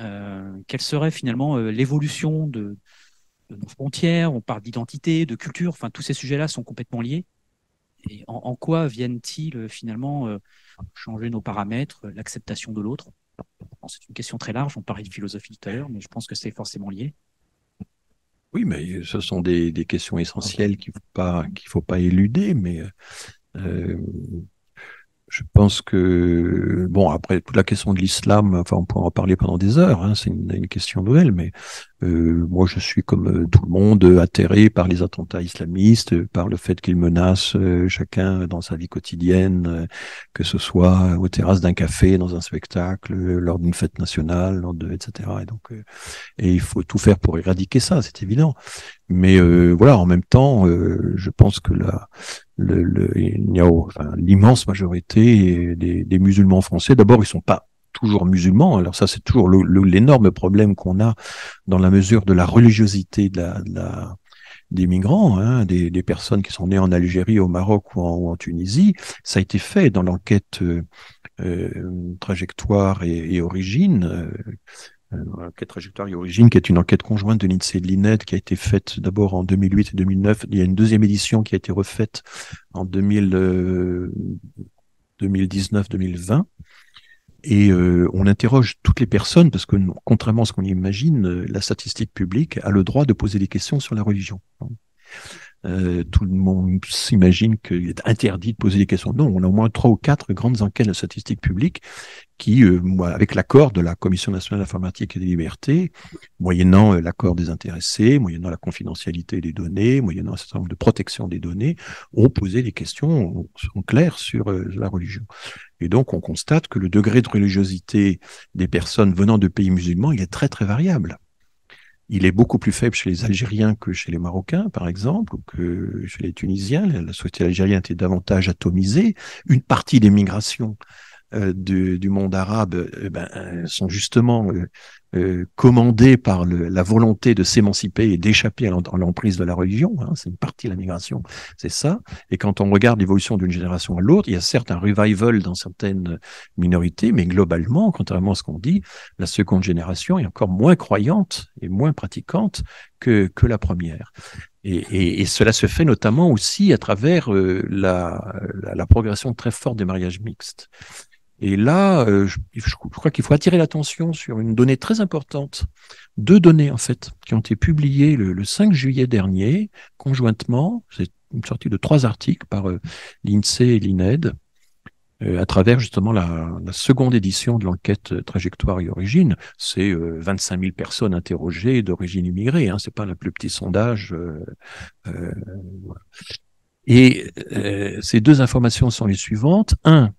S5: Euh, quelle serait finalement euh, l'évolution de, nos frontières On parle d'identité, de culture, enfin tous ces sujets-là sont complètement liés. Et en, quoi viennent-ils euh, finalement changer nos paramètres, l'acceptation de l'autre C'est une question très large, on parlait de philosophie tout à l'heure, mais je pense que c'est forcément lié.
S4: Oui, mais ce sont des, des questions essentielles qu'il ne faut, pas, qu'il faut pas éluder, mais euh, je pense que bon après toute la question de l'islam, enfin on pourra en parler pendant des heures. Hein, c'est une, question nouvelle, mais euh, moi je suis comme euh, tout le monde euh, atterré par les attentats islamistes, par le fait qu'ils menacent chacun dans sa vie quotidienne, que ce soit aux terrasses d'un café, dans un spectacle, lors d'une fête nationale, lors de etc. Et donc et il faut tout faire pour éradiquer ça, c'est évident. Mais voilà, en même temps, je pense que la le, le, il a enfin, l'immense majorité des, des musulmans français. D'abord, ils sont pas toujours musulmans. Alors ça, c'est toujours l'énorme problème qu'on a dans la mesure de la religiosité de la, de la des migrants, hein, des, des, personnes qui sont nées en Algérie, au Maroc ou en, Tunisie. Ça a été fait dans l'enquête euh, euh, trajectoire et, origine. Euh, Enquête trajectoire et origine, qui est une enquête conjointe de l'INSEE et de l'INED, qui a été faite d'abord en 2008 et 2009. Il y a une deuxième édition qui a été refaite en 2019-2020. Euh, et euh, on interroge toutes les personnes, parce que contrairement à ce qu'on imagine, euh, la statistique publique a le droit de poser des questions sur la religion. Euh, tout le monde s'imagine qu'il est interdit de poser des questions. Non, on a au moins trois ou quatre grandes enquêtes de statistiques publiques qui, euh, avec l'accord de la Commission nationale d'informatique et des libertés, moyennant euh, l'accord des intéressés, moyennant la confidentialité des données, moyennant un certain nombre de protections des données, ont posé des questions euh, claires sur la religion. Et donc, on constate que le degré de religiosité des personnes venant de pays musulmans, il est très, très variable il est beaucoup plus faible chez les Algériens que chez les Marocains, par exemple, ou que chez les Tunisiens. La société algérienne était davantage atomisée. Une partie des migrations euh, du, monde arabe euh, ben, euh, sont justement commandés par la volonté de s'émanciper et d'échapper à l'emprise de la religion. Hein. c'est une partie de la migration, c'est ça. Et quand on regarde l'évolution d'une génération à l'autre, il y a certes un revival dans certaines minorités, mais globalement, contrairement à ce qu'on dit, la seconde génération est encore moins croyante et moins pratiquante que, que la première. Et, cela se fait notamment aussi à travers la, la, progression très forte des mariages mixtes. Et là, euh, je, crois qu'il faut attirer l'attention sur une donnée très importante, deux données en fait, qui ont été publiées le, 5 juillet dernier, conjointement, c'est une sortie de trois articles par euh, l'INSEE et l'INED, euh, à travers justement la, seconde édition de l'enquête trajectoire et origine. C'est 25 000 personnes interrogées d'origine immigrée, hein, c'est pas le plus petit sondage. Et ces deux informations sont les suivantes. Un,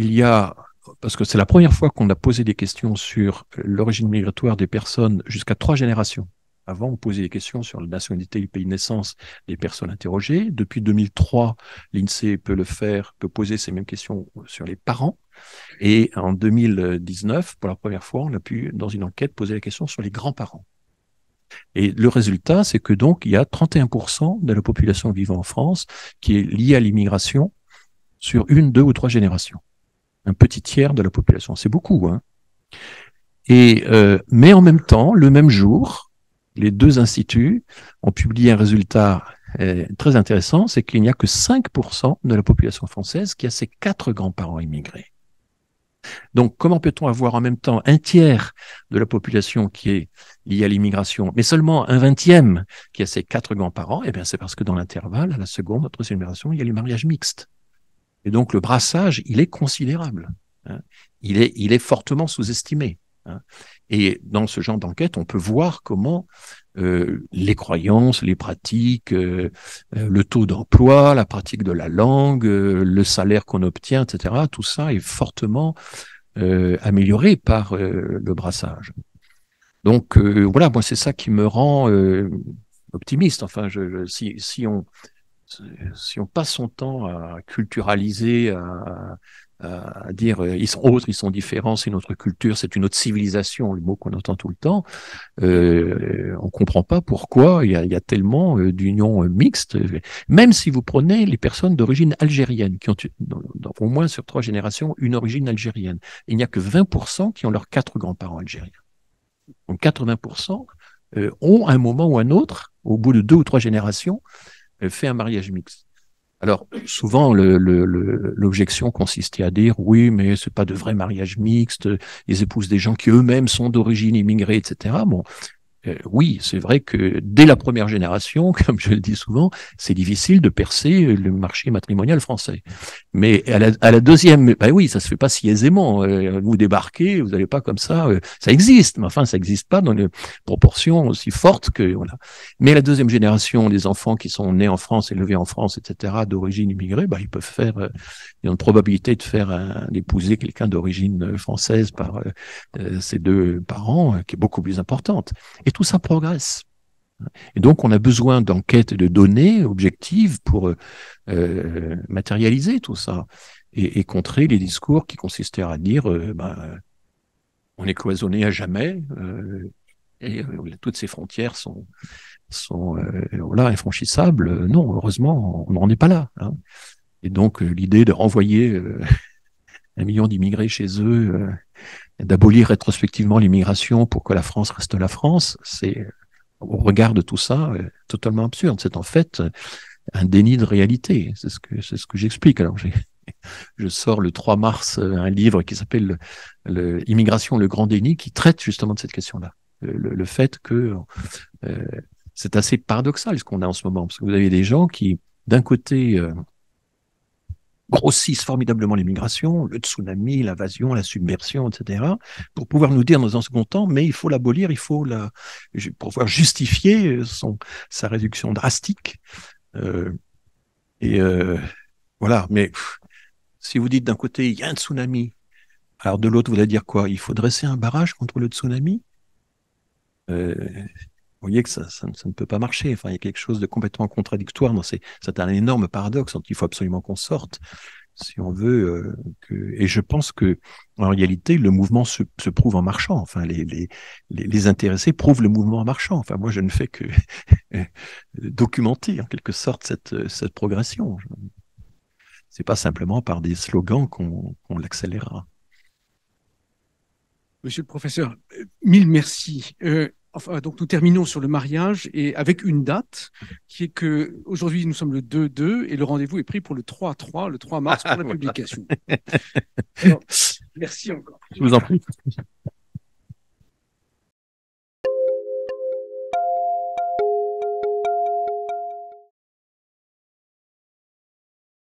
S4: il y a, parce que c'est la première fois qu'on a posé des questions sur l'origine migratoire des personnes jusqu'à trois générations. Avant, on posait des questions sur la nationalité et le pays de naissance des personnes interrogées. Depuis 2003, l'INSEE e peut le faire, peut poser ces mêmes questions sur les parents. Et en 2019, pour la première fois, on a pu, dans une enquête, poser la question sur les grands-parents. Et le résultat, c'est que donc, il y a 31% de la population vivant en France qui est liée à l'immigration sur une, deux ou trois générations un petit tiers de la population. C'est beaucoup. Hein Et, euh, mais en même temps, le même jour, les deux instituts ont publié un résultat euh, très intéressant, c'est qu'il n'y a que 5% de la population française qui a ses quatre grands-parents immigrés. Donc, comment peut-on avoir en même temps un tiers de la population qui est liée à l'immigration, mais seulement un vingtième qui a ses quatre grands-parents Eh bien, c'est parce que dans l'intervalle, à la seconde, la troisième génération, il y a les mariages mixtes. Et donc le brassage, il est considérable. Hein. Il, est, il est fortement sous-estimé. Hein. Et dans ce genre d'enquête, on peut voir comment euh, les croyances, les pratiques, euh, euh, le taux d'emploi, la pratique de la langue, euh, le salaire qu'on obtient, etc., tout ça est fortement amélioré par le brassage. Donc voilà, moi c'est ça qui me rend optimiste. Enfin, je, je, si, si on si on passe son temps à culturaliser, à, dire euh, ils sont autres, ils sont différents, c'est une autre culture, c'est une autre civilisation, le mot qu'on entend tout le temps, euh, on comprend pas pourquoi il y a, tellement euh, d'unions euh, mixtes. Même si vous prenez les personnes d'origine algérienne, qui ont au moins sur trois générations une origine algérienne, il n'y a que 20% qui ont leurs quatre grands-parents algériens. Donc 80% ont un moment ou un autre, au bout de deux ou trois générations, fait un mariage mixte. Alors souvent l'objection le, le, consistait à dire oui mais c'est pas de vrai mariage mixte, ils épousent des gens qui eux-mêmes sont d'origine immigrée etc. Bon euh, oui, c'est vrai que dès la première génération, comme je le dis souvent, c'est difficile de percer le marché matrimonial français. Mais à la, deuxième, bah oui, ça se fait pas si aisément. Euh, vous débarquez, vous n'allez pas comme ça. Euh, ça existe, mais enfin, ça n'existe pas dans une proportion aussi forte que voilà. Mais la deuxième génération les enfants qui sont nés en France, élevés en France, etc., d'origine immigrée, bah ils peuvent faire, ils ont une probabilité de faire un, d'épouser quelqu'un d'origine française par ses deux parents, qui est beaucoup plus importante. Et tout ça progresse. Et donc, on a besoin d'enquêtes et de données objectives pour euh, euh, matérialiser tout ça et, contrer les discours qui consistèrent à dire euh, bah, on est cloisonné à jamais et toutes ces frontières sont, sont là infranchissables. Non, heureusement, on n'en est pas là. Hein. Et donc, l'idée de renvoyer un million d'immigrés chez eux d'abolir rétrospectivement l'immigration pour que la France reste la France, c'est au regard de tout ça totalement absurde. C'est en fait un déni de réalité. C'est ce que c'est ce que j'explique. Alors j'ai je sors le 3 mars euh, un livre qui s'appelle Immigration, le grand déni, qui traite justement de cette question-là. Le, fait que euh, c'est assez paradoxal ce qu'on a en ce moment, parce que vous avez des gens qui, d'un côté, euh, grossissent formidablement les migrations, le tsunami, l'invasion, la submersion, etc., pour pouvoir nous dire dans un second temps, mais il faut l'abolir, il faut la, pouvoir justifier son, sa réduction drastique. Euh, et euh, voilà, mais si vous dites d'un côté, il y a un tsunami, alors de l'autre, vous allez dire quoi Il faut dresser un barrage contre le tsunami euh, vous voyez que ça, ça, ne peut pas marcher. Enfin, il y a quelque chose de complètement contradictoire c'est C'est un énorme paradoxe dont il faut absolument qu'on sorte, si on veut. Euh, que... Et je pense que, en réalité, le mouvement se, prouve en marchant. Enfin, les, les, les, intéressés prouvent le mouvement en marchant. Enfin, moi, je ne fais que documenter, en quelque sorte, cette, cette progression. C'est pas simplement par des slogans qu'on qu'on l'accélérera.
S2: Monsieur le professeur, euh, mille merci. Euh, donc nous terminons sur le mariage et avec une date qui est que aujourd'hui nous sommes le 2-2 et le rendez-vous est pris pour le 3-3, le 3 mars pour la publication. merci encore. Je vous en prie.